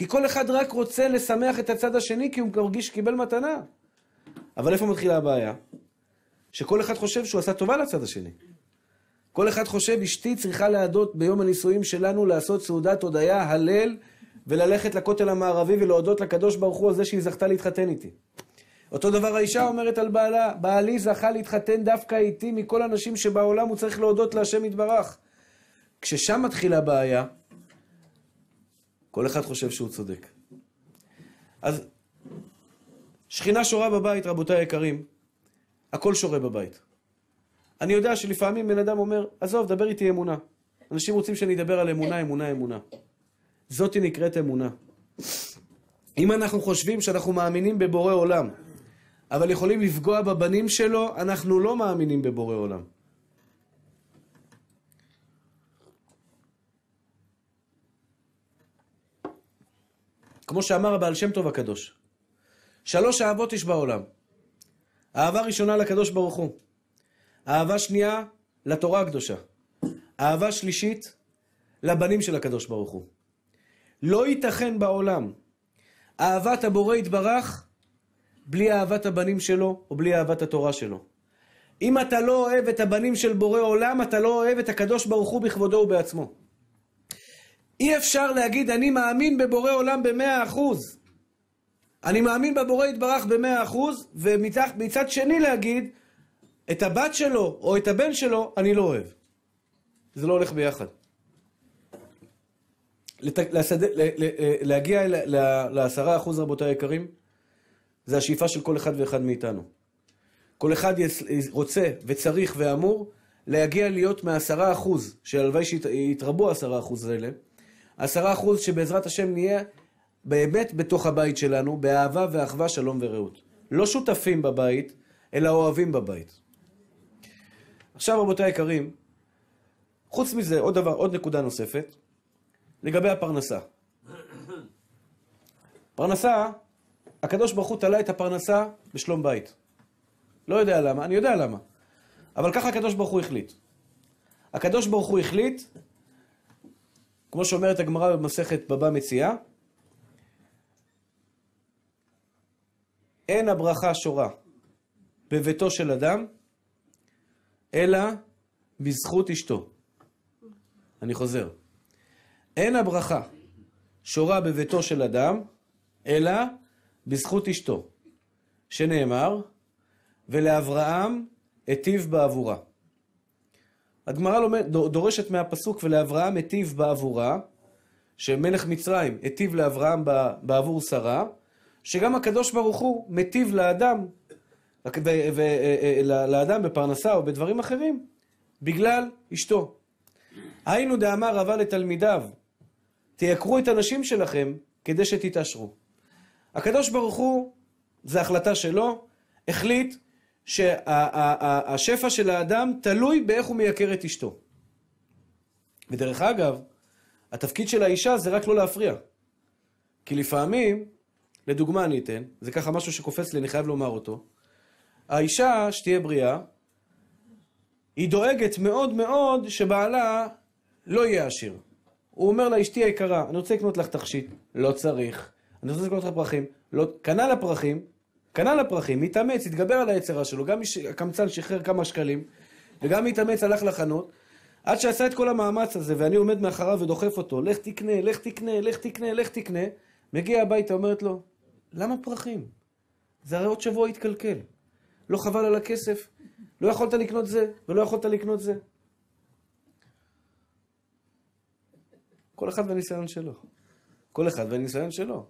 כי כל אחד רק רוצה לשמח את הצד השני כי הוא מרגיש שקיבל מתנה. אבל איפה מתחילה הבעיה? שכל אחד חושב שהוא עשה טובה לצד השני. כל אחד חושב, אשתי צריכה להדות ביום הנישואים שלנו לעשות סעודת הודיה, הלל, וללכת לכותל המערבי ולהודות לקדוש ברוך הוא על זה שהיא זכתה להתחתן איתי. אותו דבר האישה אומרת על בעלה, בעלי זכה להתחתן דווקא איתי מכל הנשים שבעולם, הוא צריך להודות להשם יתברך. כששם מתחילה הבעיה, כל אחד חושב שהוא צודק. אז שכינה שורה בבית, רבותיי היקרים, הכל שורה בבית. אני יודע שלפעמים בן אדם אומר, עזוב, דבר איתי אמונה. אנשים רוצים שאני אדבר על אמונה, אמונה, אמונה. זאתי נקראת אמונה. אם אנחנו חושבים שאנחנו מאמינים בבורא עולם, אבל יכולים לפגוע בבנים שלו, אנחנו לא מאמינים בבורא עולם. כמו שאמר הבעל שם טוב הקדוש. שלוש אהבות יש בעולם. אהבה ראשונה לקדוש ברוך הוא. אהבה שנייה, לתורה הקדושה. אהבה שלישית, לבנים של הקדוש ברוך הוא. לא ייתכן בעולם אהבת הבורא יתברך בלי אהבת הבנים שלו או בלי אהבת התורה שלו. אם אתה לא אוהב את הבנים של בורא עולם, אתה לא אוהב את הקדוש ברוך הוא בכבודו ובעצמו. אי אפשר להגיד, אני מאמין בבורא עולם במאה אחוז. אני מאמין בבורא יתברך במאה אחוז, ומצד שני להגיד, את הבת שלו או את הבן שלו, אני לא אוהב. זה לא הולך ביחד. לת... לסד... ל... ל... אה, להגיע לעשרה ל... אחוז, רבותיי היקרים, זה השאיפה של כל אחד ואחד מאיתנו. כל אחד יס... רוצה וצריך ואמור להגיע להיות מעשרה אחוז, שהלוואי שיתרבו שית... העשרה אחוז האלה, עשרה אחוז שבעזרת השם נהיה באמת בתוך הבית שלנו, באהבה ואחווה, שלום ורעות. לא שותפים בבית, אלא אוהבים בבית. עכשיו, רבותיי היקרים, חוץ מזה, עוד דבר, עוד נקודה נוספת, לגבי הפרנסה. פרנסה, הקדוש ברוך הוא תלה את הפרנסה בשלום בית. לא יודע למה, אני יודע למה. אבל ככה הקדוש ברוך הוא החליט. הקדוש ברוך הוא החליט כמו שאומרת הגמרא במסכת בבא מציאה, אין הברכה שורה בביתו של אדם, אלא בזכות אשתו. אני חוזר. אין הברכה שורה בביתו של אדם, אלא בזכות אשתו, שנאמר, ולאברהם היטיב בעבורה. הגמרא דורשת מהפסוק ולאברהם היטיב בעבורה, שמלך מצרים היטיב לאברהם בעבור שרה, שגם הקדוש ברוך הוא מיטיב לאדם, אה, אה, אה, לאדם בפרנסה או בדברים אחרים, בגלל אשתו. היינו דאמר רבה לתלמידיו, תייקרו את הנשים שלכם כדי שתתעשרו. הקדוש ברוך הוא, זו החלטה שלו, החליט שהשפע של האדם תלוי באיך הוא מייקר את אשתו. ודרך אגב, התפקיד של האישה זה רק לא להפריע. כי לפעמים, לדוגמה אני אתן, זה ככה משהו שקופץ לי, אני חייב לומר אותו. האישה, שתהיה בריאה, היא דואגת מאוד מאוד שבעלה לא יהיה עשיר. הוא אומר לה, אשתי היקרה, אני רוצה לקנות לך תכשיט, לא צריך. אני רוצה לקנות לך פרחים, לא... קנה לה פרחים, קנה לה התאמץ, התגבר על היצרה שלו, גם הקמצן שחרר כמה שקלים, וגם התאמץ, הלך לחנות, עד שעשה את כל המאמץ הזה, ואני עומד מאחריו ודוחף אותו, לך תקנה, לך תקנה, לך תקנה, לך תקנה, מגיע הביתה, אומרת לו, למה פרחים? זה הרי עוד שבוע התקלקל. לא חבל על הכסף? לא יכולת לקנות זה, ולא יכולת לקנות זה. כל אחד והניסיון שלו. כל אחד והניסיון שלו.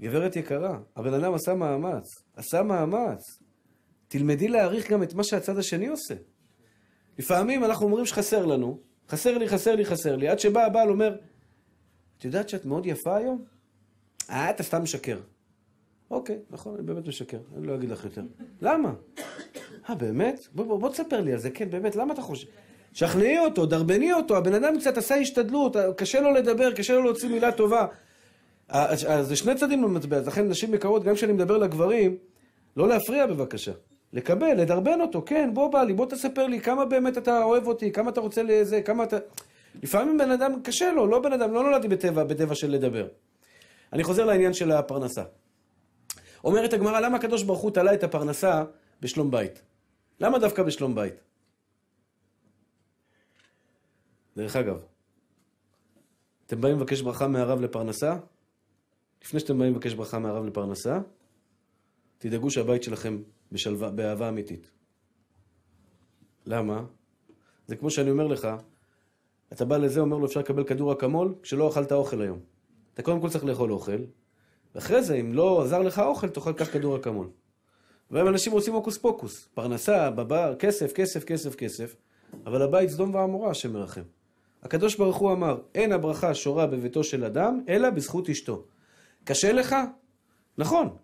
גברת יקרה, הבן אדם עשה מאמץ, עשה מאמץ. תלמדי להעריך גם את מה שהצד השני עושה. לפעמים אנחנו אומרים שחסר לנו, חסר לי, חסר לי, חסר לי, עד שבא הבעל אומר, את יודעת שאת מאוד יפה היום? אה, אתה סתם משקר. אוקיי, נכון, אני באמת משקר, אני לא אגיד לך יותר. למה? אה, באמת? בוא, בוא, בוא תספר לי על זה, כן, באמת, למה אתה חושב? שכנעי אותו, דרבני אותו, הבן אדם קצת עשה השתדלות, קשה לו לדבר, קשה לו להוציא מילה טובה. אה, אז זה שני צדדים למטבע, אז לכן נשים יקרות, גם כשאני מדבר לגברים, לא להפריע בבקשה. לקבל, לדרבן אותו, כן, בוא בא לי, בוא תספר לי כמה באמת אתה אוהב אותי, כמה אתה רוצה לזה, כמה אתה... לפעמים בן אדם קשה לו, לא בן אדם, לא נולדתי בטבע, בטבע של לדבר. אני חוזר לעניין של הפרנסה. אומרת הגמרא, למה הקדוש ברוך הוא תלה את הפרנסה בשלום בית? למה דווקא בשלום בית? דרך אגב, אתם באים לבקש ברכה מהרב לפרנסה? לפני שאתם באים לבקש ברכה מהרב לפרנסה, תדאגו שהבית שלכם בשלווה, באהבה אמיתית. למה? זה כמו שאני אומר לך, אתה בא לזה, אומר לו, אפשר לקבל כדור אקמול, כשלא אכלת אוכל היום. אתה קודם כל צריך לאכול אוכל, ואחרי זה, אם לא עזר לך האוכל, תאכל כך כדור אקמול. והם אנשים רוצים הוקוס פוקוס, פרנסה, בבר, כסף, כסף, כסף, כסף, אבל הבית סדום ועמורה, השם מרחם. הקדוש ברוך הוא אמר, אין הברכה שורה בביתו של אדם, אלא בזכות אשתו. קשה לך? נכון.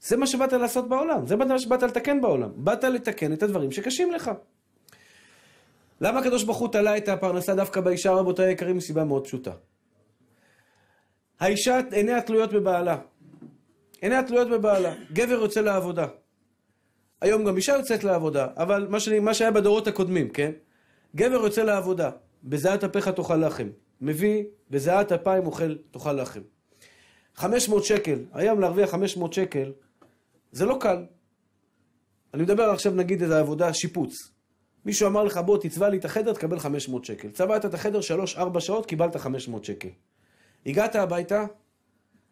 זה מה שבאת לעשות בעולם, זה מה שבאת לתקן בעולם. באת לתקן את הדברים שקשים לך. למה הקדוש ברוך הוא תלה את הפרנסה דווקא באישה, רבותיי היקרים? מסיבה מאוד פשוטה. האישה, עיניה תלויות בבעלה. עיניה תלויות בבעלה. גבר יוצא לעבודה. היום גם אישה יוצאת לעבודה, אבל מה, שאני, מה שהיה בדורות הקודמים, כן? גבר יוצא לעבודה, בזיעת אפיך תאכל לחם. מביא, בזיעת אפיים אוכל תאכל לחם. 500 שקל, היום להרוויח 500 שקל, זה לא קל. אני מדבר עכשיו נגיד איזה עבודה, שיפוץ. מישהו אמר לך, בוא, תצבע לי את החדר, תקבל 500 שקל. צבעת את החדר 3-4 שעות, קיבלת 500 שקל. הגעת הביתה,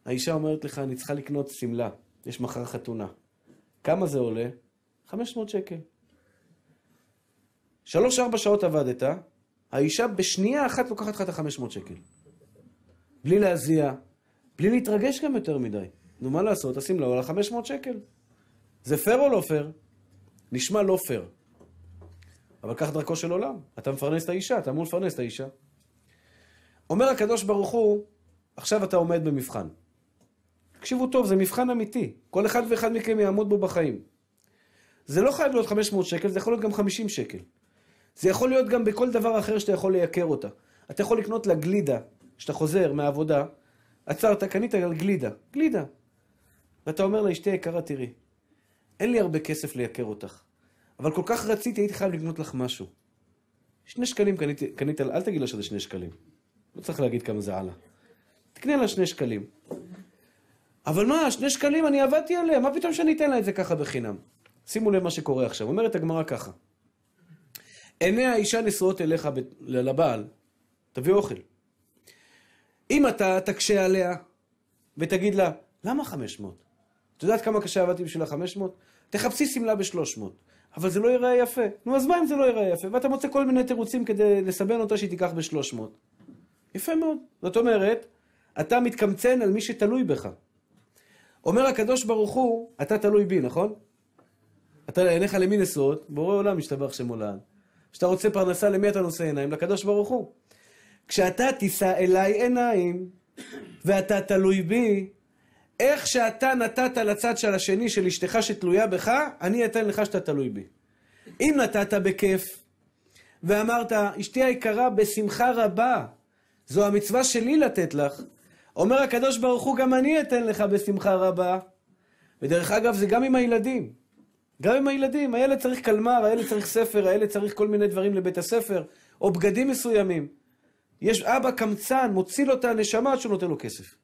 האישה אומרת לך, אני צריכה לקנות שמלה, יש מחר חתונה. כמה זה עולה? 500 שקל. שלוש, ארבע שעות עבדת, האישה בשנייה אחת לוקחת לך את החמש מאות שקל. בלי להזיע, בלי להתרגש גם יותר מדי. נו, מה לעשות, השמלה עולה 500 שקל. זה פייר או לא פייר? נשמע לא פייר. אבל כך דרכו של עולם. אתה מפרנס את האישה, אתה אמור לפרנס את האישה. אומר הקדוש ברוך הוא, עכשיו אתה עומד במבחן. תקשיבו טוב, זה מבחן אמיתי. כל אחד ואחד מכם יעמוד בו בחיים. זה לא חייב להיות 500 שקל, זה יכול להיות גם 50 שקל. זה יכול להיות גם בכל דבר אחר שאתה יכול לייקר אותה. אתה יכול לקנות לה גלידה, כשאתה חוזר מהעבודה, עצרת, קנית גלידה, גלידה. ואתה אומר לאשתי היקרה, תראי, אין לי הרבה כסף לייקר אותך, אבל כל כך רציתי, הייתי חייב לקנות לך משהו. שני שקלים קנית, קנית אל תגיד לה שזה שני שקלים. לא צריך להגיד כמה זה עלה. תקנה לה שני שקלים. אבל מה, שני שקלים, אני עבדתי עליה, מה פתאום שאני אתן לה את זה ככה בחינם? שימו לב מה שקורה עכשיו. אומרת הגמרא ככה, עיני האישה נשואות אליך ב... לבעל, תביא אוכל. אם אתה תקשה עליה ותגיד לה, למה 500? את יודעת כמה קשה עבדתי בשביל ה-500? תחפשי שמלה ב-300. אבל זה לא ייראה יפה. נו, אז מה אם זה לא ייראה יפה? ואתה מוצא כל מיני תירוצים כדי לסבן אותה שהיא תיקח ב-300. יפה מאוד. זאת אומרת, אתה מתקמצן על מי שתלוי בך. אומר הקדוש ברוך הוא, אתה תלוי בי, נכון? אתה עיניך למי נשואות? בורא עולם משתבח שמו כשאתה רוצה פרנסה, למי אתה נושא עיניים? לקדוש ברוך הוא. כשאתה תישא אליי עיניים, ואתה תלוי בי, איך שאתה נתת לצד של השני, של אשתך שתלויה בך, אני אתן לך שאתה תלוי בי. אם נתת בכיף, ואמרת, אשתי היקרה, בשמחה רבה, זו המצווה שלי לתת לך. אומר הקדוש ברוך הוא, גם אני אתן לך בשמחה רבה. ודרך אגב, זה גם עם הילדים. גם עם הילדים. הילד צריך קלמר, הילד צריך ספר, הילד צריך כל מיני דברים לבית הספר, או בגדים מסוימים. יש אבא קמצן, מוציא לו את הנשמה עד שהוא נותן לו כסף.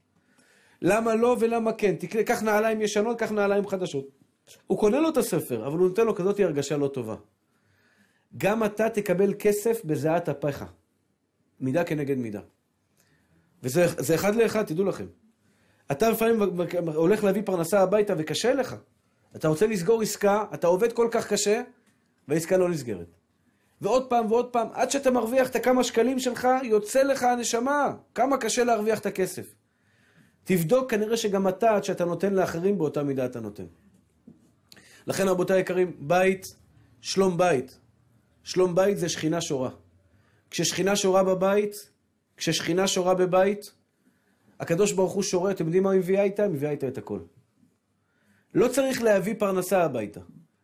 למה לא ולמה כן? תקרא, קח נעליים ישנות, קח נעליים חדשות. הוא קונה לו את הספר, אבל הוא נותן לו כזאת הרגשה לא טובה. גם אתה תקבל כסף בזיעת אפיך. מידה כנגד מידה. וזה אחד לאחד, תדעו לכם. אתה לפעמים הולך להביא פרנסה הביתה וקשה לך. אתה רוצה לסגור עסקה, אתה עובד כל כך קשה, והעסקה לא נסגרת. ועוד פעם ועוד פעם, עד שאתה מרוויח את הכמה שקלים שלך, יוצא לך הנשמה. כמה קשה להרוויח את הכסף. תבדוק כנראה שגם אתה, עד שאתה נותן לאחרים, באותה מידה אתה נותן. לכן, רבותיי היקרים, בית, שלום בית. שלום בית זה שכינה שורה. כששכינה שורה בבית, כששכינה שורה בבית, הקדוש ברוך הוא שורה, אתם יודעים מה היא מביאה איתה? מביאה איתה את הכל. לא צריך להביא פרנסה הביתה.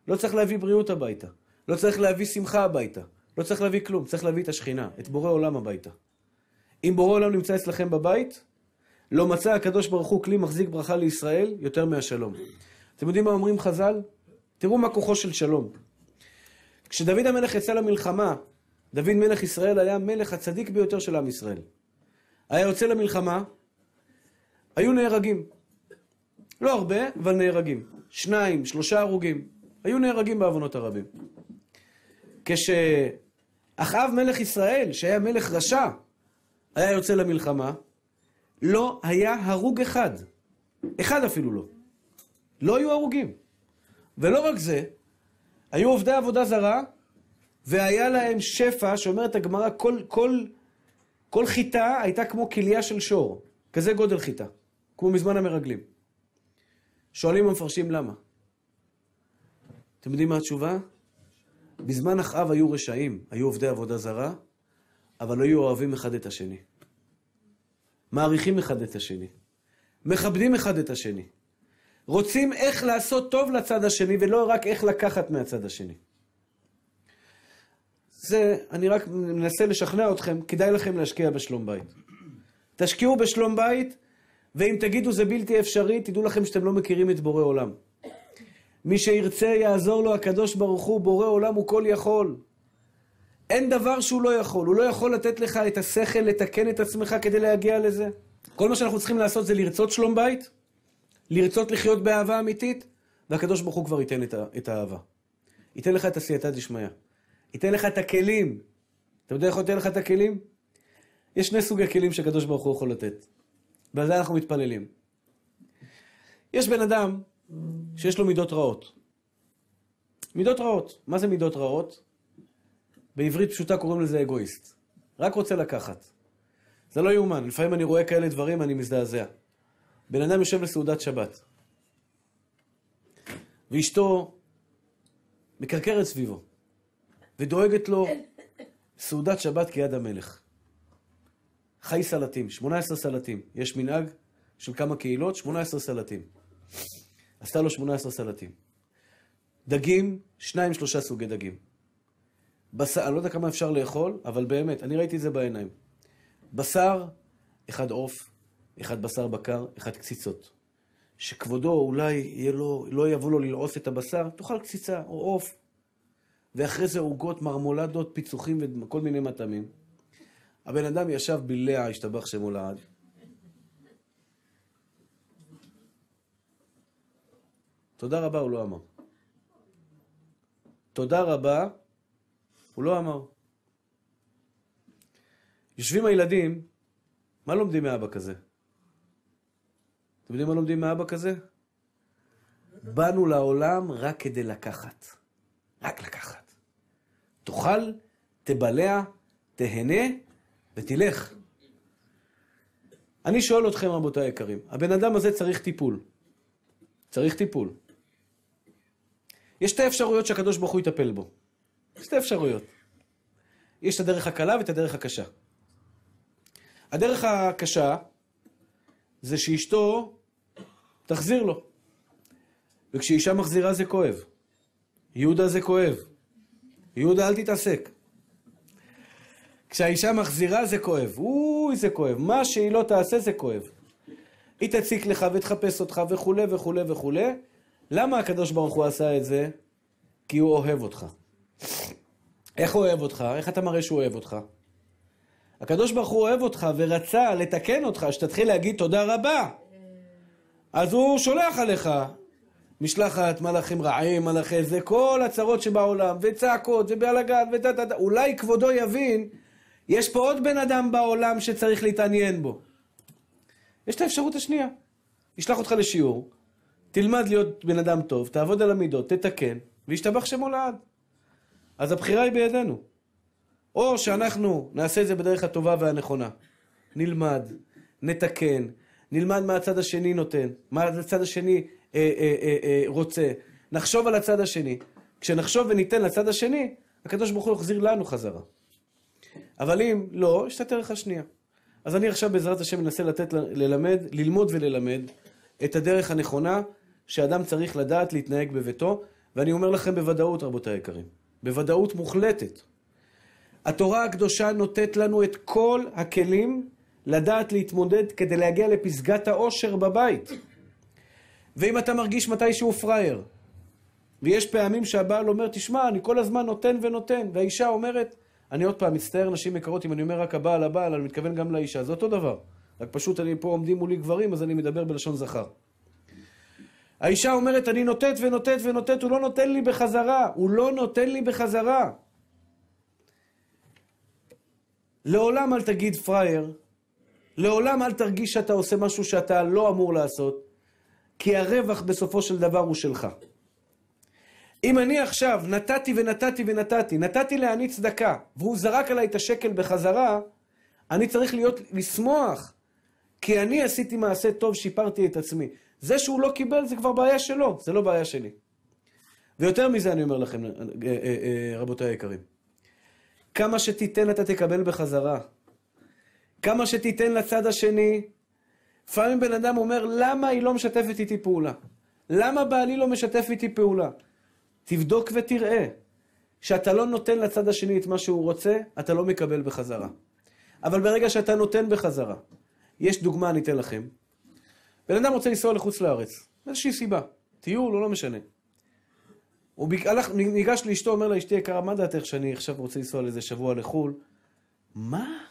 לא צריך להביא בריאות הביתה. לא צריך להביא שמחה הביתה. לא צריך להביא כלום, צריך להביא את השכינה, את בורא עולם הביתה. אם בורא עולם נמצא אצלכם בבית, לא מצא הקדוש ברוך הוא כלי מחזיק ברכה לישראל יותר מהשלום. אתם יודעים מה אומרים חז"ל? תראו מה כוחו של שלום. כשדוד המלך יצא למלחמה, דוד מלך ישראל היה המלך הצדיק ביותר של עם ישראל. היה יוצא למלחמה, היו נהרגים. לא הרבה, אבל נהרגים. שניים, שלושה הרוגים. היו נהרגים בעוונות הרבים. כשאחאב מלך ישראל, שהיה מלך רשע, היה יוצא למלחמה, לא היה הרוג אחד. אחד אפילו לא. לא היו הרוגים. ולא רק זה, היו עובדי עבודה זרה, והיה להם שפע, שאומרת הגמרא, כל, כל, כל חיטה הייתה כמו כליה של שור. כזה גודל חיטה. כמו מזמן המרגלים. שואלים המפרשים למה. אתם יודעים מה התשובה? בזמן אחאב היו רשעים, היו עובדי עבודה זרה, אבל היו אוהבים אחד את השני. מעריכים אחד את השני. מכבדים אחד את השני. רוצים איך לעשות טוב לצד השני, ולא רק איך לקחת מהצד השני. זה, אני רק מנסה לשכנע אתכם, כדאי לכם להשקיע בשלום בית. תשקיעו בשלום בית, ואם תגידו זה בלתי אפשרי, תדעו לכם שאתם לא מכירים את בורא עולם. מי שירצה יעזור לו הקדוש ברוך הוא, בורא עולם הוא כל יכול. אין דבר שהוא לא יכול, הוא לא יכול לתת לך את השכל לתקן את עצמך כדי להגיע לזה. כל מה שאנחנו צריכים לעשות זה לרצות שלום בית, לרצות לחיות באהבה אמיתית, והקדוש ברוך הוא כבר ייתן את, את האהבה. ייתן לך את עשייתא דשמיא. ייתן לך את הכלים. אתה יודע איך הוא ייתן לך את הכלים? יש שני סוגי כלים שהקדוש ברוך הוא יכול לתת. ועל זה אנחנו מתפללים. יש בן אדם שיש לו מידות רעות. מידות רעות. מה זה מידות רעות? בעברית פשוטה קוראים לזה אגואיסט. רק רוצה לקחת. זה לא יאומן, לפעמים אני רואה כאלה דברים, אני מזדעזע. בן אדם יושב לסעודת שבת, ואשתו מקרקרת סביבו, ודואגת לו סעודת שבת כיד המלך. חי סלטים, 18 סלטים. יש מנהג של כמה קהילות, 18 סלטים. עשתה לו 18 סלטים. דגים, שניים, שלושה סוגי דגים. בשר, אני לא יודע כמה אפשר לאכול, אבל באמת, אני ראיתי את זה בעיניים. בשר, אחד עוף, אחד בשר בקר, אחד קציצות. שכבודו אולי יהיה לו, לא יבוא לו ללעוס את הבשר, תאכל קציצה או עוף. ואחרי זה עוגות, מרמולדות, פיצוחים וכל מיני מטעמים. הבן אדם ישב בלע, השתבח שמו לעד. תודה רבה הוא לא אמר. תודה רבה הוא לא אמר. יושבים הילדים, מה לומדים מאבא כזה? אתם יודעים מה לומדים מאבא כזה? באנו לעולם רק כדי לקחת. רק לקחת. תאכל, תבלע, תהנה ותלך. אני שואל אתכם, רבותיי היקרים, הבן אדם הזה צריך טיפול. צריך טיפול. יש שתי אפשרויות שהקדוש ברוך הוא יטפל בו. שתי אפשרויות. יש את הדרך הקלה ואת הדרך הקשה. הדרך הקשה זה שאשתו תחזיר לו. וכשאישה מחזירה זה כואב. יהודה זה כואב. יהודה, אל תתעסק. כשהאישה מחזירה זה כואב. אוי, זה כואב. מה שהיא לא תעשה זה כואב. היא תציק לך ותחפש אותך וכולי וכולי וכולי. למה הקדוש ברוך הוא עשה את זה? כי הוא אוהב אותך. איך הוא אוהב אותך? איך אתה מראה שהוא אוהב אותך? הקדוש ברוך הוא אוהב אותך ורצה לתקן אותך, שתתחיל להגיד תודה רבה. אז הוא שולח עליך משלחת מלאכים רעים, מלאכי זה, כל הצרות שבעולם, וצעקות, ובלאגן, ודה דה דה. אולי כבודו יבין, יש פה עוד בן אדם בעולם שצריך להתעניין בו. יש את האפשרות השנייה. ישלח אותך לשיעור, תלמד להיות בן אדם טוב, תעבוד על המידות, תתקן, וישתבח שמו לעד. אז הבחירה היא בידינו. או שאנחנו נעשה את זה בדרך הטובה והנכונה. נלמד, נתקן, נלמד מה הצד השני נותן, מה הצד השני אה, אה, אה, אה, רוצה. נחשוב על הצד השני. כשנחשוב וניתן לצד השני, הקדוש ברוך הוא יחזיר לנו חזרה. אבל אם לא, יש את הדרך השנייה. אז אני עכשיו בעזרת השם מנסה לתת, ללמד, ללמוד וללמד את הדרך הנכונה שאדם צריך לדעת להתנהג בביתו, ואני אומר לכם בוודאות, רבותיי היקרים, בוודאות מוחלטת. התורה הקדושה נותנת לנו את כל הכלים לדעת להתמודד כדי להגיע לפסגת האושר בבית. ואם אתה מרגיש מתי שהוא פראייר, ויש פעמים שהבעל אומר, תשמע, אני כל הזמן נותן ונותן, והאישה אומרת, אני עוד פעם מצטער, נשים יקרות, אם אני אומר רק הבעל, הבעל, אני מתכוון גם לאישה, זה אותו דבר. רק פשוט אני פה עומדים מולי גברים, אז אני מדבר בלשון זכר. האישה אומרת, אני נותנת ונותנת ונותנת, הוא לא נותן לי בחזרה. הוא לא נותן לי בחזרה. לעולם אל תגיד פראייר, לעולם אל תרגיש שאתה עושה משהו שאתה לא אמור לעשות, כי הרווח בסופו של דבר הוא שלך. אם אני עכשיו נתתי ונתתי ונתתי, נתתי לעני צדקה, והוא זרק עליי את השקל בחזרה, אני צריך להיות, לשמוח, כי אני עשיתי מעשה טוב, שיפרתי את עצמי. זה שהוא לא קיבל זה כבר בעיה שלו, זה לא בעיה שלי. ויותר מזה אני אומר לכם, אה, אה, אה, רבותיי היקרים. כמה שתיתן אתה תקבל בחזרה. כמה שתיתן לצד השני. לפעמים בן אדם אומר, למה היא לא משתפת איתי פעולה? למה בעלי לא משתף איתי פעולה? תבדוק ותראה. שאתה לא נותן לצד השני את מה שהוא רוצה, אתה לא מקבל בחזרה. אבל ברגע שאתה נותן בחזרה, יש דוגמה, אני אתן לכם. בן אדם רוצה לנסוע לחוץ לארץ, מאיזושהי סיבה, טיול או לא משנה. הוא ביק... הלך, ניגש לאשתו, אומר לה, אשתי יקרה, מה דעתך שאני עכשיו רוצה לנסוע לאיזה שבוע לחו"ל? מה?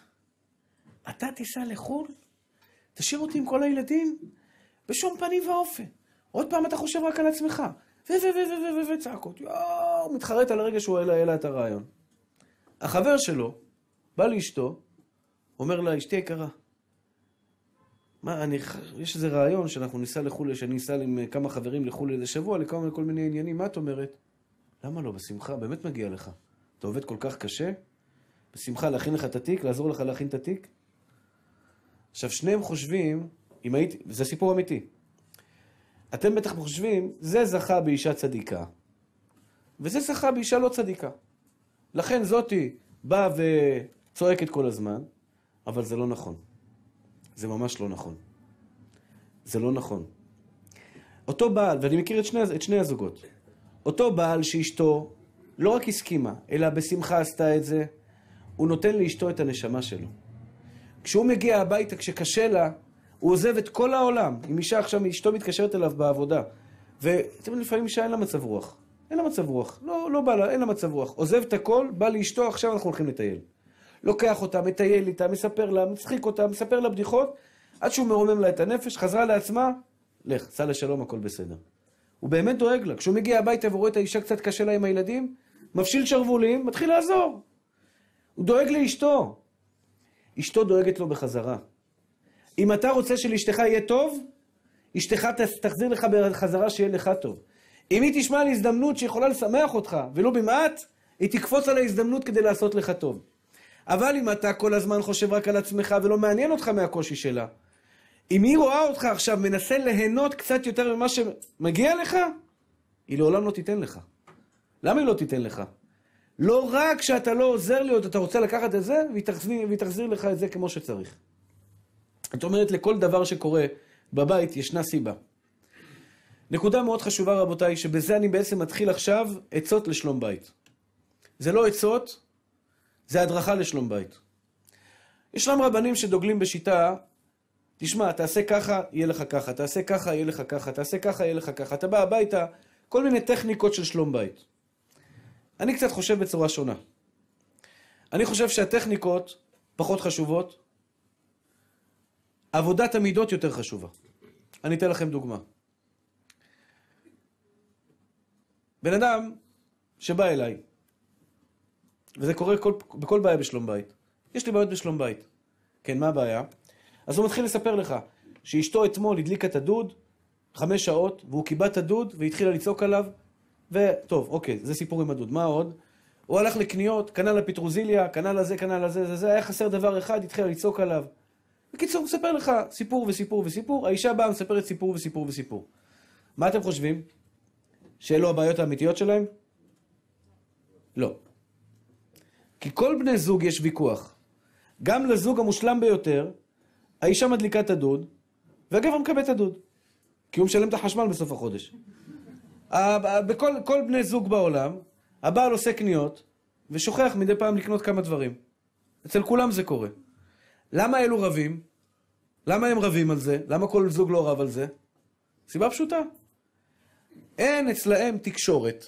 אתה תיסע לחו"ל? תשאיר אותי עם כל הילדים? בשום פנים ואופן. עוד פעם אתה חושב רק על עצמך. ו... ו... ו... ו... ו... ו... צעקות. יואו, מתחרט על הרגע שהוא העלה, העלה את הרעיון. החבר שלו בא לאשתו, אומר לה, אשתי יקרה, מה, אני, יש איזה רעיון שאנחנו ניסע לחו"ל, שאני אסע עם אה, כמה חברים לחו"ל איזה שבוע, לכמה כל מיני עניינים, מה את אומרת? למה לא? בשמחה, באמת מגיע לך. אתה עובד כל כך קשה, בשמחה להכין לך את התיק, לעזור לך להכין את התיק. עכשיו, שניהם חושבים, אם הייתי, זה סיפור אמיתי. אתם בטח חושבים, זה זכה באישה צדיקה, וזה זכה באישה לא צדיקה. לכן זאתי באה וצועקת כל הזמן, אבל זה לא נכון. זה ממש לא נכון. זה לא נכון. אותו בעל, ואני מכיר את שני, את שני הזוגות, אותו בעל שאשתו לא רק הסכימה, אלא בשמחה עשתה את זה, הוא נותן לאשתו את הנשמה שלו. כשהוא מגיע הביתה, כשקשה לה, הוא עוזב את כל העולם. אם אישה עכשיו, אשתו מתקשרת אליו בעבודה, ואתם יודעים, לפעמים אישה אין לה מצב רוח. אין לה מצב רוח. לא, לא בא לה, אין לה מצב רוח. עוזב את הכל, בא לאשתו, עכשיו אנחנו הולכים לטייל. לוקח אותה, מטייל איתה, מספר לה, מצחיק אותה, מספר לה בדיחות, עד שהוא מרומם לה את הנפש, חזרה לעצמה, לך, סע לשלום, הכל בסדר. הוא באמת דואג לה. כשהוא מגיע הביתה ורואה את האישה קצת קשה לה עם הילדים, מפשיל שרוולים, מתחיל לעזור. הוא דואג לאשתו. אשתו דואגת לו בחזרה. אם אתה רוצה שלאשתך יהיה טוב, אשתך תחזיר לך בחזרה שיהיה לך טוב. אם היא תשמע על הזדמנות שיכולה לשמח אותך, ולו במעט, היא תקפוץ על ההזדמנות כדי לעשות לך טוב. אבל אם אתה כל הזמן חושב רק על עצמך ולא מעניין אותך מהקושי שלה, אם היא רואה אותך עכשיו מנסה ליהנות קצת יותר ממה שמגיע לך, היא לעולם לא תיתן לך. למה היא לא תיתן לך? לא רק שאתה לא עוזר לי עוד, אתה רוצה לקחת את זה, והיא תחזיר, והיא תחזיר לך את זה כמו שצריך. זאת אומרת, לכל דבר שקורה בבית ישנה סיבה. נקודה מאוד חשובה, רבותיי, שבזה אני בעצם מתחיל עכשיו עצות לשלום בית. זה לא עצות זה הדרכה לשלום בית. ישנם רבנים שדוגלים בשיטה, תשמע, תעשה ככה, יהיה לך ככה, תעשה ככה, יהיה לך ככה, תעשה ככה, יהיה לך ככה. אתה בא הביתה, כל מיני טכניקות של שלום בית. אני קצת חושב בצורה שונה. אני חושב שהטכניקות פחות חשובות, עבודת המידות יותר חשובה. אני אתן לכם דוגמה. בן אדם שבא אליי, וזה קורה כל, בכל בעיה בשלום בית. יש לי בעיות בשלום בית. כן, מה הבעיה? אז הוא מתחיל לספר לך שאשתו אתמול הדליקה את הדוד חמש שעות, והוא קיבל את הדוד והתחילה לצעוק עליו, וטוב, אוקיי, זה סיפור עם הדוד, מה עוד? הוא הלך לקניות, קנה לה פטרוזיליה, קנה לה זה, קנה לה זה, זה, זה, היה חסר דבר אחד, התחילה לצעוק עליו. בקיצור, הוא מספר לך סיפור וסיפור וסיפור, האישה באה, ומספרת סיפור וסיפור וסיפור. מה אתם חושבים? שאלו הבעיות האמיתיות שלהם? לא. כי כל בני זוג יש ויכוח. גם לזוג המושלם ביותר, האישה מדליקה את הדוד, והגבר מקבל את הדוד. כי הוא משלם את החשמל בסוף החודש. בכל כל בני זוג בעולם, הבעל עושה קניות, ושוכח מדי פעם לקנות כמה דברים. אצל כולם זה קורה. למה אלו רבים? למה הם רבים על זה? למה כל זוג לא רב על זה? סיבה פשוטה. אין אצלהם תקשורת.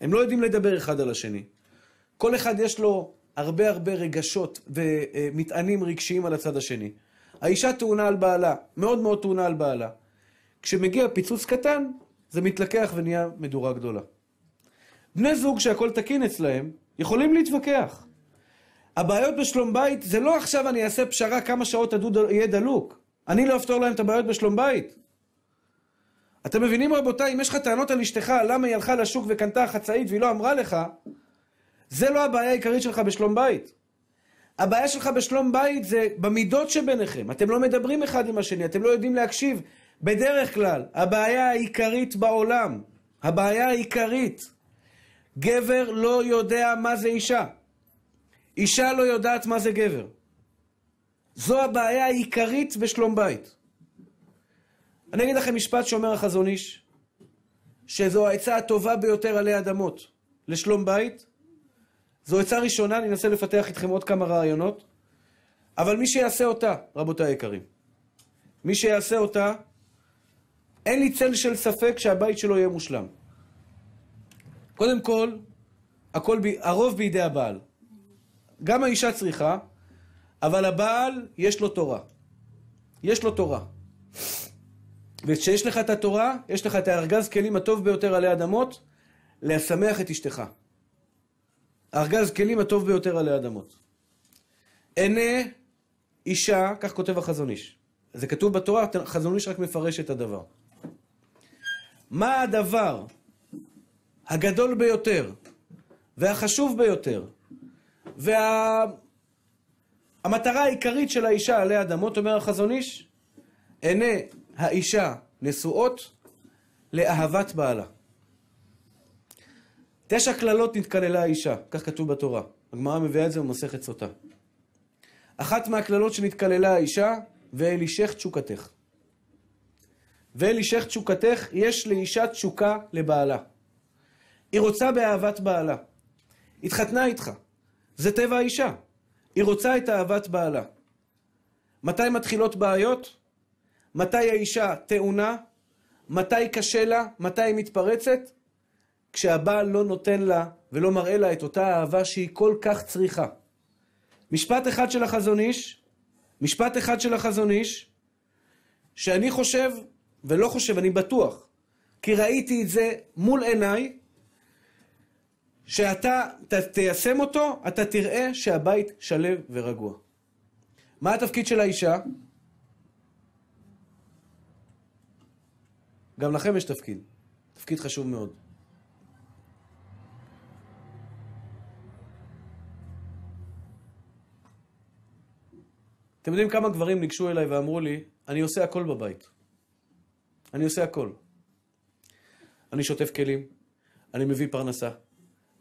הם לא יודעים לדבר אחד על השני. כל אחד יש לו הרבה הרבה רגשות ומטענים רגשיים על הצד השני. האישה טעונה על בעלה, מאוד מאוד טעונה על בעלה. כשמגיע פיצוץ קטן, זה מתלקח ונהיה מדורה גדולה. בני זוג שהכל תקין אצלהם, יכולים להתווכח. הבעיות בשלום בית, זה לא עכשיו אני אעשה פשרה כמה שעות הדוד יהיה דלוק. אני לא אפתור להם את הבעיות בשלום בית. אתם מבינים רבותיי, אם יש לך טענות על אשתך, למה היא הלכה לשוק וקנתה חצאית והיא לא אמרה לך, זה לא הבעיה העיקרית שלך בשלום בית. הבעיה שלך בשלום בית זה במידות שביניכם. אתם לא מדברים אחד עם השני, אתם לא יודעים להקשיב. בדרך כלל, הבעיה העיקרית בעולם, הבעיה העיקרית, גבר לא יודע מה זה אישה. אישה לא יודעת מה זה גבר. זו הבעיה העיקרית בשלום בית. אני אגיד לכם משפט שאומר החזון איש, שזו העצה הטובה ביותר עלי אדמות לשלום בית, זו עצה ראשונה, אני אנסה לפתח איתכם עוד כמה רעיונות, אבל מי שיעשה אותה, רבותיי היקרים, מי שיעשה אותה, אין לי צל של ספק שהבית שלו יהיה מושלם. קודם כל, הכל ב... הרוב בידי הבעל. גם האישה צריכה, אבל הבעל, יש לו תורה. יש לו תורה. וכשיש לך את התורה, יש לך את הארגז כלים הטוב ביותר עלי אדמות, לשמח את אשתך. ארגז כלים הטוב ביותר עלי אדמות. עיני אישה, כך כותב החזון איש. זה כתוב בתורה, חזון איש רק מפרש את הדבר. מה הדבר הגדול ביותר והחשוב ביותר והמטרה וה... העיקרית של האישה עלי אדמות, אומר החזון איש, עיני האישה נשואות לאהבת בעלה. תשע קללות נתקללה האישה, כך כתוב בתורה. הגמרא מביאה את זה במסכת סוטה. אחת מהקללות שנתקללה האישה, ואלישך תשוקתך. ואלישך תשוקתך, יש לאישה תשוקה לבעלה. היא רוצה באהבת בעלה. התחתנה איתך. זה טבע האישה. היא רוצה את אהבת בעלה. מתי מתחילות בעיות? מתי האישה טעונה? מתי קשה לה? מתי היא מתפרצת? כשהבעל לא נותן לה ולא מראה לה את אותה אהבה שהיא כל כך צריכה. משפט אחד של החזון איש, משפט אחד של החזון איש, שאני חושב, ולא חושב, אני בטוח, כי ראיתי את זה מול עיניי, שאתה ת, תיישם אותו, אתה תראה שהבית שלב ורגוע. מה התפקיד של האישה? גם לכם יש תפקיד, תפקיד חשוב מאוד. אתם יודעים כמה גברים ניגשו אליי ואמרו לי, אני עושה הכל בבית. אני עושה הכל. אני שוטף כלים, אני מביא פרנסה,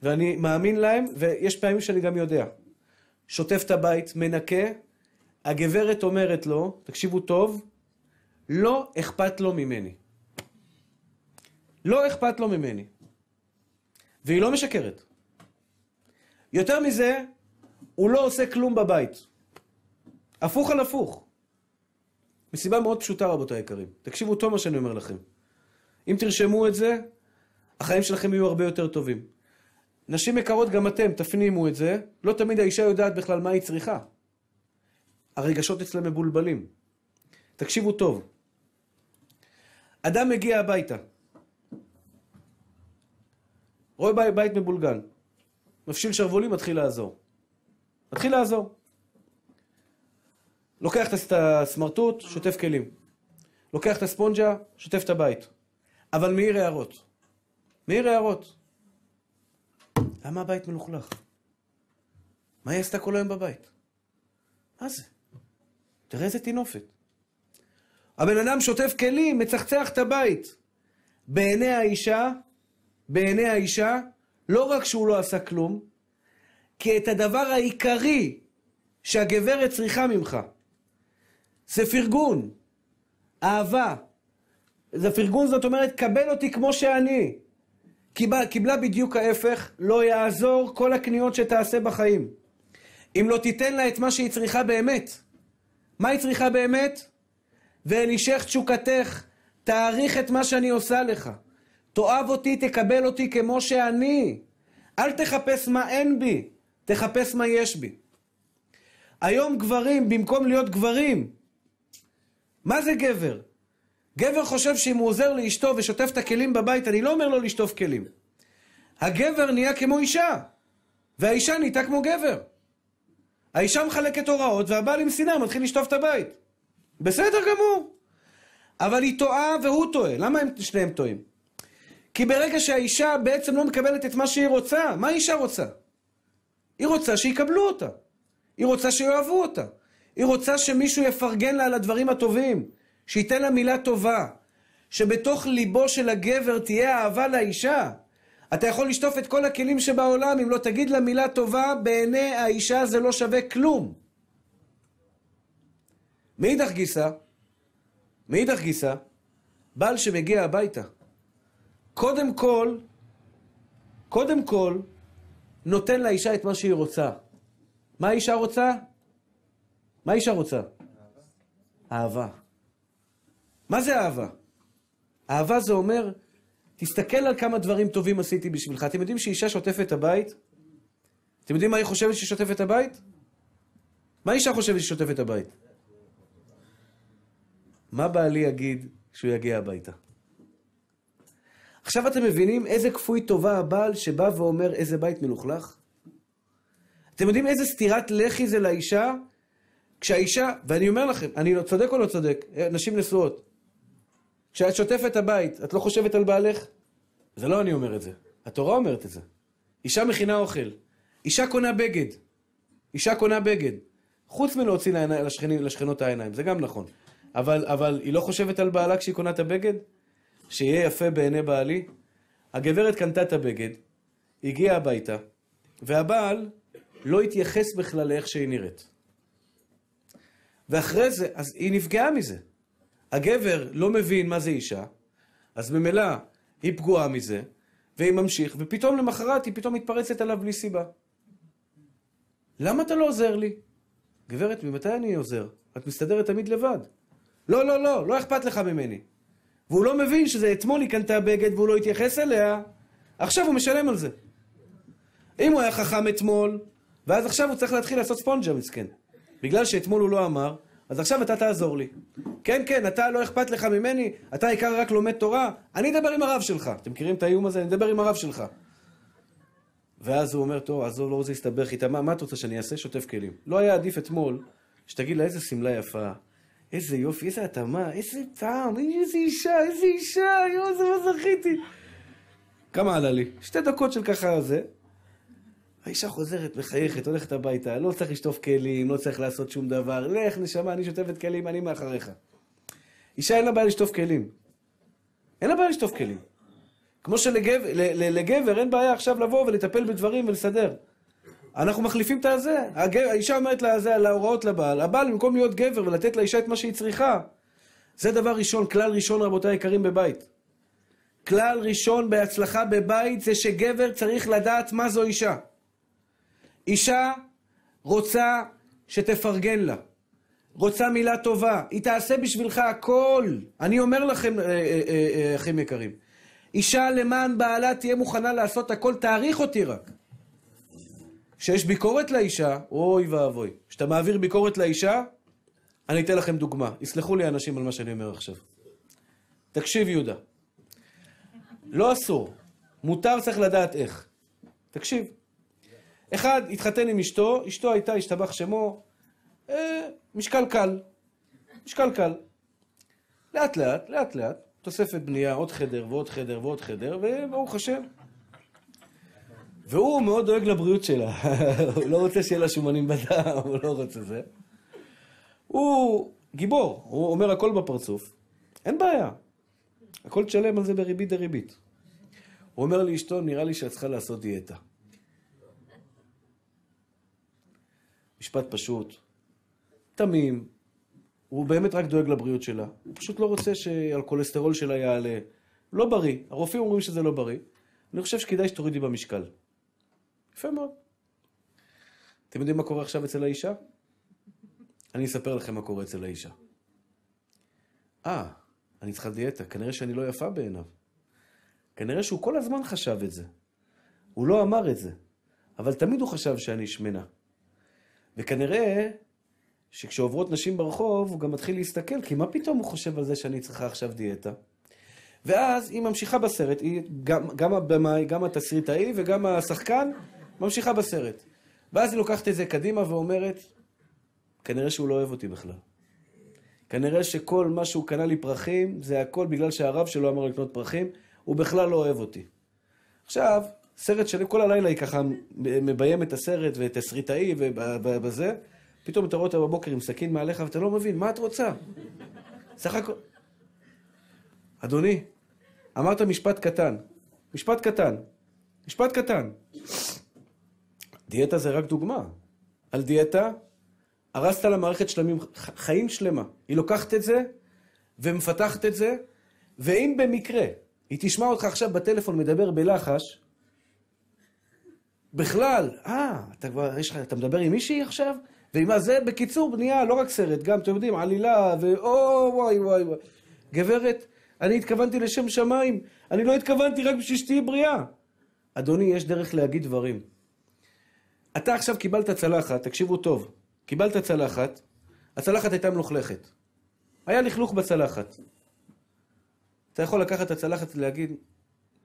ואני מאמין להם, ויש פעמים שאני גם יודע. שוטף את הבית, מנקה, הגברת אומרת לו, תקשיבו טוב, לא אכפת לו ממני. לא אכפת לו ממני. והיא לא משקרת. יותר מזה, הוא לא עושה כלום בבית. הפוך על הפוך. מסיבה מאוד פשוטה, רבותיי היקרים. תקשיבו טוב מה שאני אומר לכם. אם תרשמו את זה, החיים שלכם יהיו הרבה יותר טובים. נשים יקרות, גם אתם, תפנימו את זה. לא תמיד האישה יודעת בכלל מה היא צריכה. הרגשות אצלה מבולבלים. תקשיבו טוב. אדם מגיע הביתה. רואה בית מבולגן. מפשיל שרוולים, מתחיל לעזור. מתחיל לעזור. לוקח את הסמרטוט, שוטף כלים. לוקח את הספונג'ה, שוטף את הבית. אבל מעיר הערות. מעיר הערות. למה הבית מלוכלך? מה היא עשתה כל היום בבית? מה זה? תראה איזה טינופת. הבן אדם שוטף כלים, מצחצח את הבית. בעיני האישה, בעיני האישה, לא רק שהוא לא עשה כלום, כי את הדבר העיקרי שהגברת צריכה ממך, זה פרגון, אהבה. זה פרגון זאת אומרת, קבל אותי כמו שאני. קיבל, קיבלה בדיוק ההפך, לא יעזור כל הקניות שתעשה בחיים. אם לא תיתן לה את מה שהיא צריכה באמת. מה היא צריכה באמת? ואלישך תשוקתך, תעריך את מה שאני עושה לך. תאהב אותי, תקבל אותי כמו שאני. אל תחפש מה אין בי, תחפש מה יש בי. היום גברים, במקום להיות גברים, מה זה גבר? גבר חושב שאם הוא עוזר לאשתו ושוטף את הכלים בבית, אני לא אומר לו לשטוף כלים. הגבר נהיה כמו אישה, והאישה נהייתה כמו גבר. האישה מחלקת הוראות, והבעל עם שנאה מתחיל לשטוף את הבית. בסדר גמור. אבל היא טועה והוא טועה. למה הם שניהם טועים? כי ברגע שהאישה בעצם לא מקבלת את מה שהיא רוצה, מה האישה רוצה? היא רוצה שיקבלו אותה. היא רוצה שיאהבו אותה. היא רוצה שמישהו יפרגן לה על הדברים הטובים, שייתן לה מילה טובה, שבתוך ליבו של הגבר תהיה אהבה לאישה. אתה יכול לשטוף את כל הכלים שבעולם, אם לא תגיד לה מילה טובה, בעיני האישה זה לא שווה כלום. מאידך גיסא, מאידך גיסא, בעל שמגיע הביתה, קודם כל, קודם כל, נותן לאישה את מה שהיא רוצה. מה האישה רוצה? מה אישה רוצה? אהבה. אהבה. מה זה אהבה? אהבה זה אומר, תסתכל על כמה דברים טובים עשיתי בשבילך. אתם יודעים שאישה שוטפת את הבית? אתם יודעים מה היא חושבת שהיא שוטפת את הבית? מה אישה חושבת שהיא שוטפת את הבית? מה בעלי יגיד כשהוא יגיע הביתה? עכשיו אתם מבינים איזה כפוי טובה הבעל שבא ואומר איזה בית מלוכלך? אתם יודעים איזה סטירת לחי זה לאישה כשהאישה, ואני אומר לכם, אני לא צודק או לא צודק? נשים נשואות. כשאת שוטפת את הבית, את לא חושבת על בעלך? זה לא אני אומר את זה, התורה אומרת את זה. אישה מכינה אוכל, אישה קונה בגד, אישה קונה בגד. חוץ מלהוציא לעיני, לשכנים, לשכנות העיניים, זה גם נכון. אבל, אבל היא לא חושבת על בעלה כשהיא קונה את הבגד? שיהיה יפה בעיני בעלי? הגברת קנתה את הבגד, הגיעה הביתה, והבעל לא התייחס בכלל לאיך שהיא נראית. ואחרי זה, אז היא נפגעה מזה. הגבר לא מבין מה זה אישה, אז ממילא היא פגועה מזה, והיא ממשיך, ופתאום למחרת היא פתאום מתפרצת עליו בלי סיבה. למה אתה לא עוזר לי? גברת, ממתי אני עוזר? את מסתדרת תמיד לבד. לא, לא, לא, לא אכפת לך ממני. והוא לא מבין שזה אתמול היא קנתה בגד והוא לא התייחס אליה, עכשיו הוא משלם על זה. אם הוא היה חכם אתמול, ואז עכשיו הוא צריך להתחיל לעשות ספונג'ה מסכן. בגלל שאתמול הוא לא אמר, אז עכשיו אתה תעזור לי. כן, כן, אתה לא אכפת לך ממני, אתה העיקר רק לומד תורה, אני אדבר עם הרב שלך. אתם מכירים את האיום הזה? אני אדבר עם הרב שלך. ואז הוא אומר, טוב, עזוב, לא רוצה להסתבך איתה, מה, מה את רוצה שאני אעשה? שוטף כלים. לא היה עדיף אתמול, שתגיד לה איזה שמלה יפה, איזה יופי, איזה התאמה, איזה טעם, איזה אישה, איזה אישה, יואו, זה מה זכיתי. כמה עלה לי? שתי דקות של ככה זה, האישה חוזרת, מחייכת, הולכת הביתה, לא צריך לשטוף כלים, לא צריך לעשות שום דבר, לך נשמה, אני שוטפת כלים, אני מאחריך. אישה אין לה בעיה לשטוף כלים. אין לה בעיה לשטוף כלים. כמו שלגבר לגבר אין בעיה עכשיו לבוא ולטפל בדברים ולסדר. אנחנו מחליפים את הזה. האישה אומרת לזה, להוראות לבעל. הבעל, במקום להיות גבר ולתת לאישה את מה שהיא צריכה, זה דבר ראשון, כלל ראשון, רבותיי היקרים, בבית. כלל ראשון בהצלחה בבית זה שגבר צריך לדעת מה זו אישה. אישה רוצה שתפרגן לה, רוצה מילה טובה, היא תעשה בשבילך הכל. אני אומר לכם, אה, אה, אה, אחים יקרים, אישה למען בעלה תהיה מוכנה לעשות הכל, תעריך אותי רק. כשיש ביקורת לאישה, אוי ואבוי. כשאתה מעביר ביקורת לאישה, אני אתן לכם דוגמה. יסלחו לי האנשים על מה שאני אומר עכשיו. תקשיב, יהודה. לא אסור. מותר, צריך לדעת איך. תקשיב. אחד התחתן עם אשתו, אשתו הייתה, השתבח שמו, אה, משקל קל. משקל קל. לאט לאט, לאט לאט, תוספת בנייה, עוד חדר ועוד חדר ועוד חדר, וברוך השם. והוא מאוד דואג לבריאות שלה, הוא לא רוצה שיהיה לה שומנים בדם, הוא לא רוצה זה. הוא גיבור, הוא אומר הכל בפרצוף, אין בעיה, הכל תשלם על זה בריבית דריבית. הוא אומר לאשתו, נראה לי שאת צריכה לעשות דיאטה. משפט פשוט, תמים, הוא באמת רק דואג לבריאות שלה. הוא פשוט לא רוצה שהכולסטרול שלה יעלה. לא בריא, הרופאים אומרים שזה לא בריא. אני חושב שכדאי שתורידי במשקל. יפה מאוד. אתם יודעים מה קורה עכשיו אצל האישה? אני אספר לכם מה קורה אצל האישה. אה, אני צריכה דיאטה, כנראה שאני לא יפה בעיניו. כנראה שהוא כל הזמן חשב את זה. הוא לא אמר את זה, אבל תמיד הוא חשב שאני שמנה. וכנראה שכשעוברות נשים ברחוב, הוא גם מתחיל להסתכל, כי מה פתאום הוא חושב על זה שאני צריכה עכשיו דיאטה? ואז היא ממשיכה בסרט, היא גם, גם הבמאי, גם התסריטאי וגם השחקן, ממשיכה בסרט. ואז היא לוקחת את זה קדימה ואומרת, כנראה שהוא לא אוהב אותי בכלל. כנראה שכל מה שהוא קנה לי פרחים, זה הכל בגלל שהרב שלו אמר לקנות פרחים, הוא בכלל לא אוהב אותי. עכשיו, סרט כל הלילה היא ככה מביים את הסרט ואת הסריטאי ובזה, פתאום אתה רואה אותה בבוקר עם סכין מעליך ואתה לא מבין, מה את רוצה? סך הכל... אדוני, אמרת משפט קטן. משפט קטן. משפט קטן. דיאטה זה רק דוגמה. על דיאטה, הרסת לה מערכת שלמים, חיים שלמה. היא לוקחת את זה ומפתחת את זה, ואם במקרה היא תשמע אותך עכשיו בטלפון מדבר בלחש, בכלל, אה, אתה כבר, יש לך, אתה מדבר עם מישהי עכשיו? ועם הזה, בקיצור, בנייה, לא רק סרט, גם, אתם יודעים, עלילה, ואו, וואי, וואי, וואי. גברת, אני התכוונתי לשם שמיים, אני לא התכוונתי רק בשביל שתהיי בריאה. אדוני, יש דרך להגיד דברים. אתה עכשיו קיבלת צלחת, תקשיבו טוב, קיבלת צלחת, הצלחת הייתה מלוכלכת. היה לכלוך בצלחת. אתה יכול לקחת את הצלחת ולהגיד,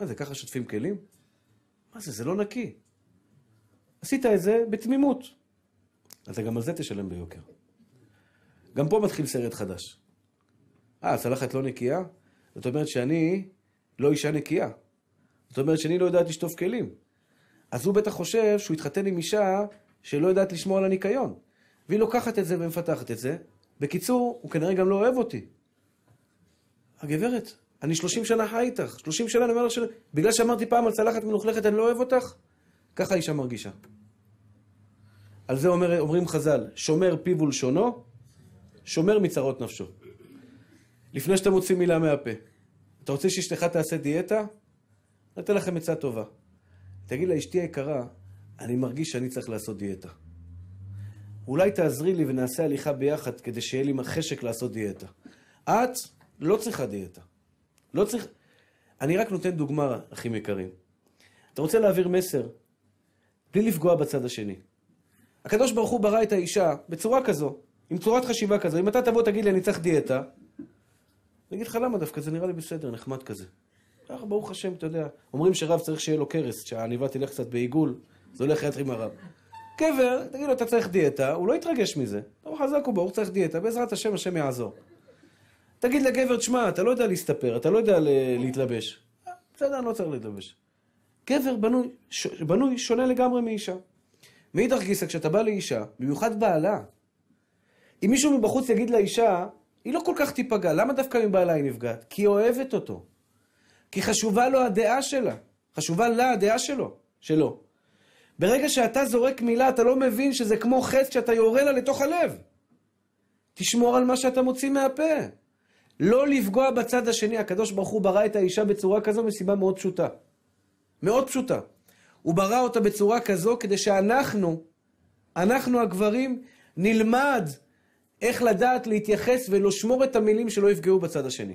מה זה, ככה שוטפים כלים? מה זה, זה לא נקי. עשית את זה בתמימות. אתה גם על זה תשלם ביוקר. גם פה מתחיל סרט חדש. אה, הצלחת לא נקייה? זאת אומרת שאני לא אישה נקייה. זאת אומרת שאני לא יודעת לשטוף כלים. אז הוא בטח חושב שהוא התחתן עם אישה שלא יודעת לשמור על הניקיון. והיא לוקחת את זה ומפתחת את זה. בקיצור, הוא כנראה גם לא אוהב אותי. הגברת, אני 30 שנה חי איתך, 30 שנה אני אומר לך ש... בגלל שאמרתי פעם על צלחת מלוכלכת אני לא אוהב אותך? ככה האישה מרגישה. על זה אומר, אומרים חז"ל, שומר פיו ולשונו, שומר מצרות נפשו. לפני שאתה מוציא מילה מהפה, אתה רוצה שאשתך תעשה דיאטה? נותן לכם עצה טובה. תגיד לה, אשתי היקרה, אני מרגיש שאני צריך לעשות דיאטה. אולי תעזרי לי ונעשה הליכה ביחד כדי שיהיה לי חשק לעשות דיאטה. את לא צריכה דיאטה. לא צריך... אני רק נותן דוגמה, אחים יקרים. אתה רוצה להעביר מסר בלי לפגוע בצד השני. הקדוש ברוך הוא ברא את האישה בצורה כזו, עם צורת חשיבה כזו. אם אתה תבוא תגיד לי, אני צריך דיאטה, אני אגיד לך למה דווקא, זה נראה לי בסדר, נחמד כזה. אך ברוך השם, אתה יודע. אומרים שרב צריך שיהיה לו קרס, שהעניבה תלך קצת בעיגול, זה הולך יד עם הרב. קבר, תגיד לו, אתה צריך דיאטה, הוא לא יתרגש מזה. לא חזק הוא ברוך, צריך דיאטה, בעזרת השם, השם יעזור. תגיד לגבר, תשמע, אתה לא יודע להסתפר, אתה לא יודע להתלבש. אה, בסדר, אני לא צריך להתלבש. גבר בנוי, ש... בנוי שונה לגמרי מאישה. מאידך גיסא, כשאתה בא לאישה, במיוחד בעלה, אם מישהו מבחוץ יגיד לאישה, היא לא כל כך תיפגע, למה דווקא מבעלה היא נפגעת? כי היא אוהבת אותו. כי חשובה לו הדעה שלה. חשובה לה הדעה שלו, שלו. ברגע שאתה זורק מילה, אתה לא מבין שזה כמו חץ שאתה יורה לה לתוך הלב. תשמור על מה שאתה מוציא מהפה. לא לפגוע בצד השני. הקדוש ברוך הוא ברא את האישה בצורה כזו מסיבה מאוד פשוטה. מאוד פשוטה. הוא ברא אותה בצורה כזו כדי שאנחנו, אנחנו הגברים, נלמד איך לדעת להתייחס ולשמור את המילים שלא יפגעו בצד השני.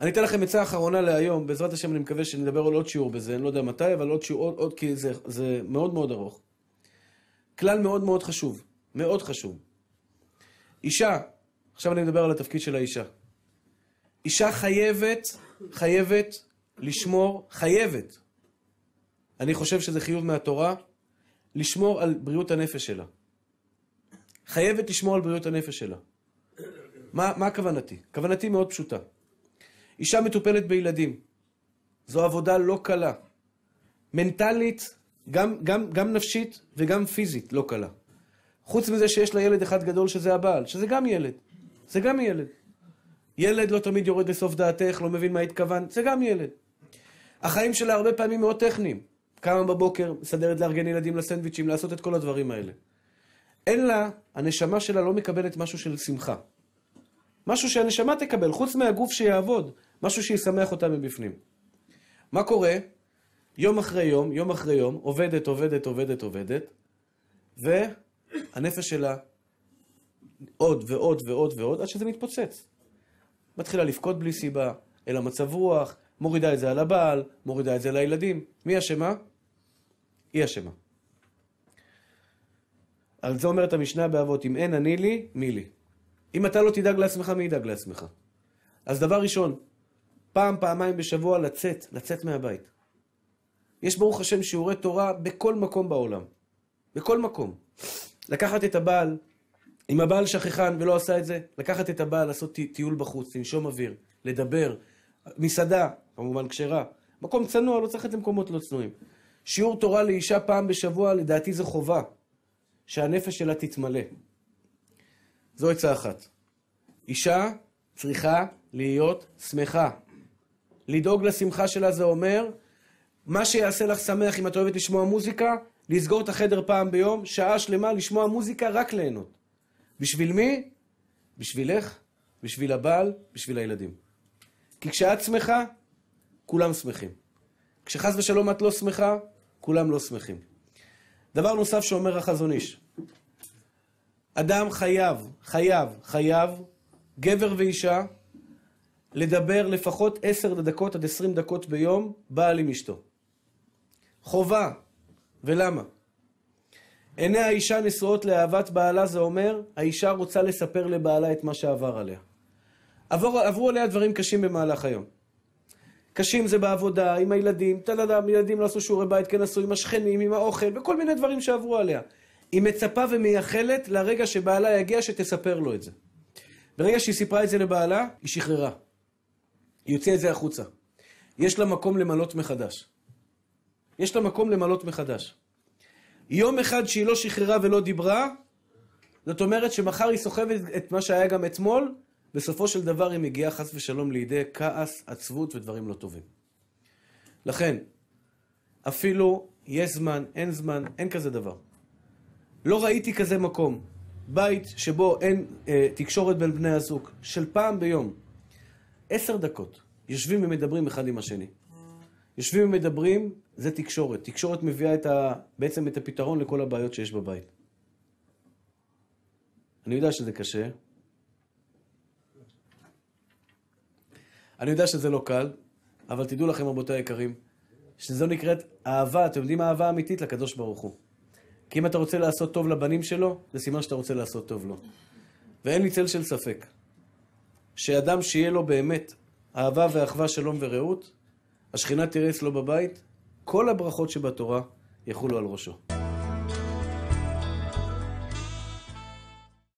אני אתן לכם עצה אחרונה להיום, בעזרת השם אני מקווה שנדבר על עוד שיעור בזה, אני לא יודע מתי, אבל עוד שיעור, עוד, עוד כי זה, זה מאוד מאוד ארוך. כלל מאוד מאוד חשוב, מאוד חשוב. אישה, עכשיו אני מדבר על התפקיד של האישה. אישה חייבת, חייבת לשמור, חייבת, אני חושב שזה חיוב מהתורה, לשמור על בריאות הנפש שלה. חייבת לשמור על בריאות הנפש שלה. מה, מה כוונתי? כוונתי מאוד פשוטה. אישה מטופלת בילדים. זו עבודה לא קלה. מנטלית, גם, גם, גם נפשית וגם פיזית לא קלה. חוץ מזה שיש לה ילד אחד גדול שזה הבעל, שזה גם ילד. זה גם ילד. ילד לא תמיד יורד לסוף דעתך, לא מבין מה התכוונת, זה גם ילד. החיים שלה הרבה פעמים מאוד טכניים. קמה בבוקר, מסדרת לארגן ילדים לסנדוויצ'ים, לעשות את כל הדברים האלה. אין לה, הנשמה שלה לא מקבלת משהו של שמחה. משהו שהנשמה תקבל, חוץ מהגוף שיעבוד, משהו שישמח אותה מבפנים. מה קורה? יום אחרי יום, יום אחרי יום, עובדת, עובדת, עובדת, עובדת, והנפש שלה עוד ועוד ועוד ועוד, עד שזה מתפוצץ. מתחילה לבכות בלי סיבה, אלא מצב רוח, מורידה את זה על הבעל, מורידה את זה לילדים. מי אשמה? היא אשמה. על זה אומרת המשנה באבות, אם אין אני לי, מי לי. אם אתה לא תדאג לעצמך, מי ידאג לעצמך? אז דבר ראשון, פעם, פעמיים בשבוע לצאת, לצאת מהבית. יש ברוך השם שיעורי תורה בכל מקום בעולם. בכל מקום. לקחת את הבעל, אם הבעל שכחן ולא עשה את זה, לקחת את הבעל, לעשות טיול בחוץ, לנשום אוויר, לדבר, מסעדה, כמובן כשרה. מקום צנוע, לא צריך את למקומות לא צנועים. שיעור תורה לאישה פעם בשבוע, לדעתי זו חובה, שהנפש שלה תתמלא. זו עצה אחת. אישה צריכה להיות שמחה. לדאוג לשמחה שלה זה אומר, מה שיעשה לך שמח, אם את אוהבת לשמוע מוזיקה, לסגור את החדר פעם ביום, שעה שלמה לשמוע מוזיקה, רק ליהנות. בשביל מי? בשבילך, בשביל הבעל, בשביל הילדים. כי כשאת שמחה, כולם שמחים. כשחס ושלום את לא שמחה, כולם לא שמחים. דבר נוסף שאומר החזון איש, אדם חייב, חייב, חייב, גבר ואישה, לדבר לפחות עשר דקות עד עשרים דקות ביום, בעל עם אשתו. חובה. ולמה? עיני האישה נשואות לאהבת בעלה, זה אומר, האישה רוצה לספר לבעלה את מה שעבר עליה. עבור, עברו עליה דברים קשים במהלך היום. קשים זה בעבודה, עם הילדים, תלדם, ילדים לא עשו שיעורי בית, כן עשו עם השכנים, עם האוכל, וכל מיני דברים שעברו עליה. היא מצפה ומייחלת לרגע שבעלה יגיע שתספר לו את זה. ברגע שהיא סיפרה את זה לבעלה, היא שחררה. היא הוציאה את זה החוצה. יש לה מקום למלות מחדש. יש לה מקום למלות מחדש. יום אחד שהיא לא שחררה ולא דיברה, זאת אומרת שמחר היא סוחבת את מה שהיה גם אתמול, בסופו של דבר היא מגיעה חס ושלום לידי כעס, עצבות ודברים לא טובים. לכן, אפילו יש זמן, אין זמן, אין כזה דבר. לא ראיתי כזה מקום, בית שבו אין אה, תקשורת בין בני הזוג, של פעם ביום. עשר דקות יושבים ומדברים אחד עם השני. יושבים ומדברים, זה תקשורת. תקשורת מביאה את ה, בעצם את הפתרון לכל הבעיות שיש בבית. אני יודע שזה קשה, אני יודע שזה לא קל, אבל תדעו לכם, רבותי היקרים, שזו נקראת אהבה, אתם יודעים מה אהבה אמיתית? לקדוש ברוך הוא. כי אם אתה רוצה לעשות טוב לבנים שלו, זה סימן שאתה רוצה לעשות טוב לו. ואין לי צל של ספק, שאדם שיהיה לו באמת אהבה ואחווה, שלום ורעות, השכינה תראה אצלו בבית, כל הברכות שבתורה יחולו על ראשו.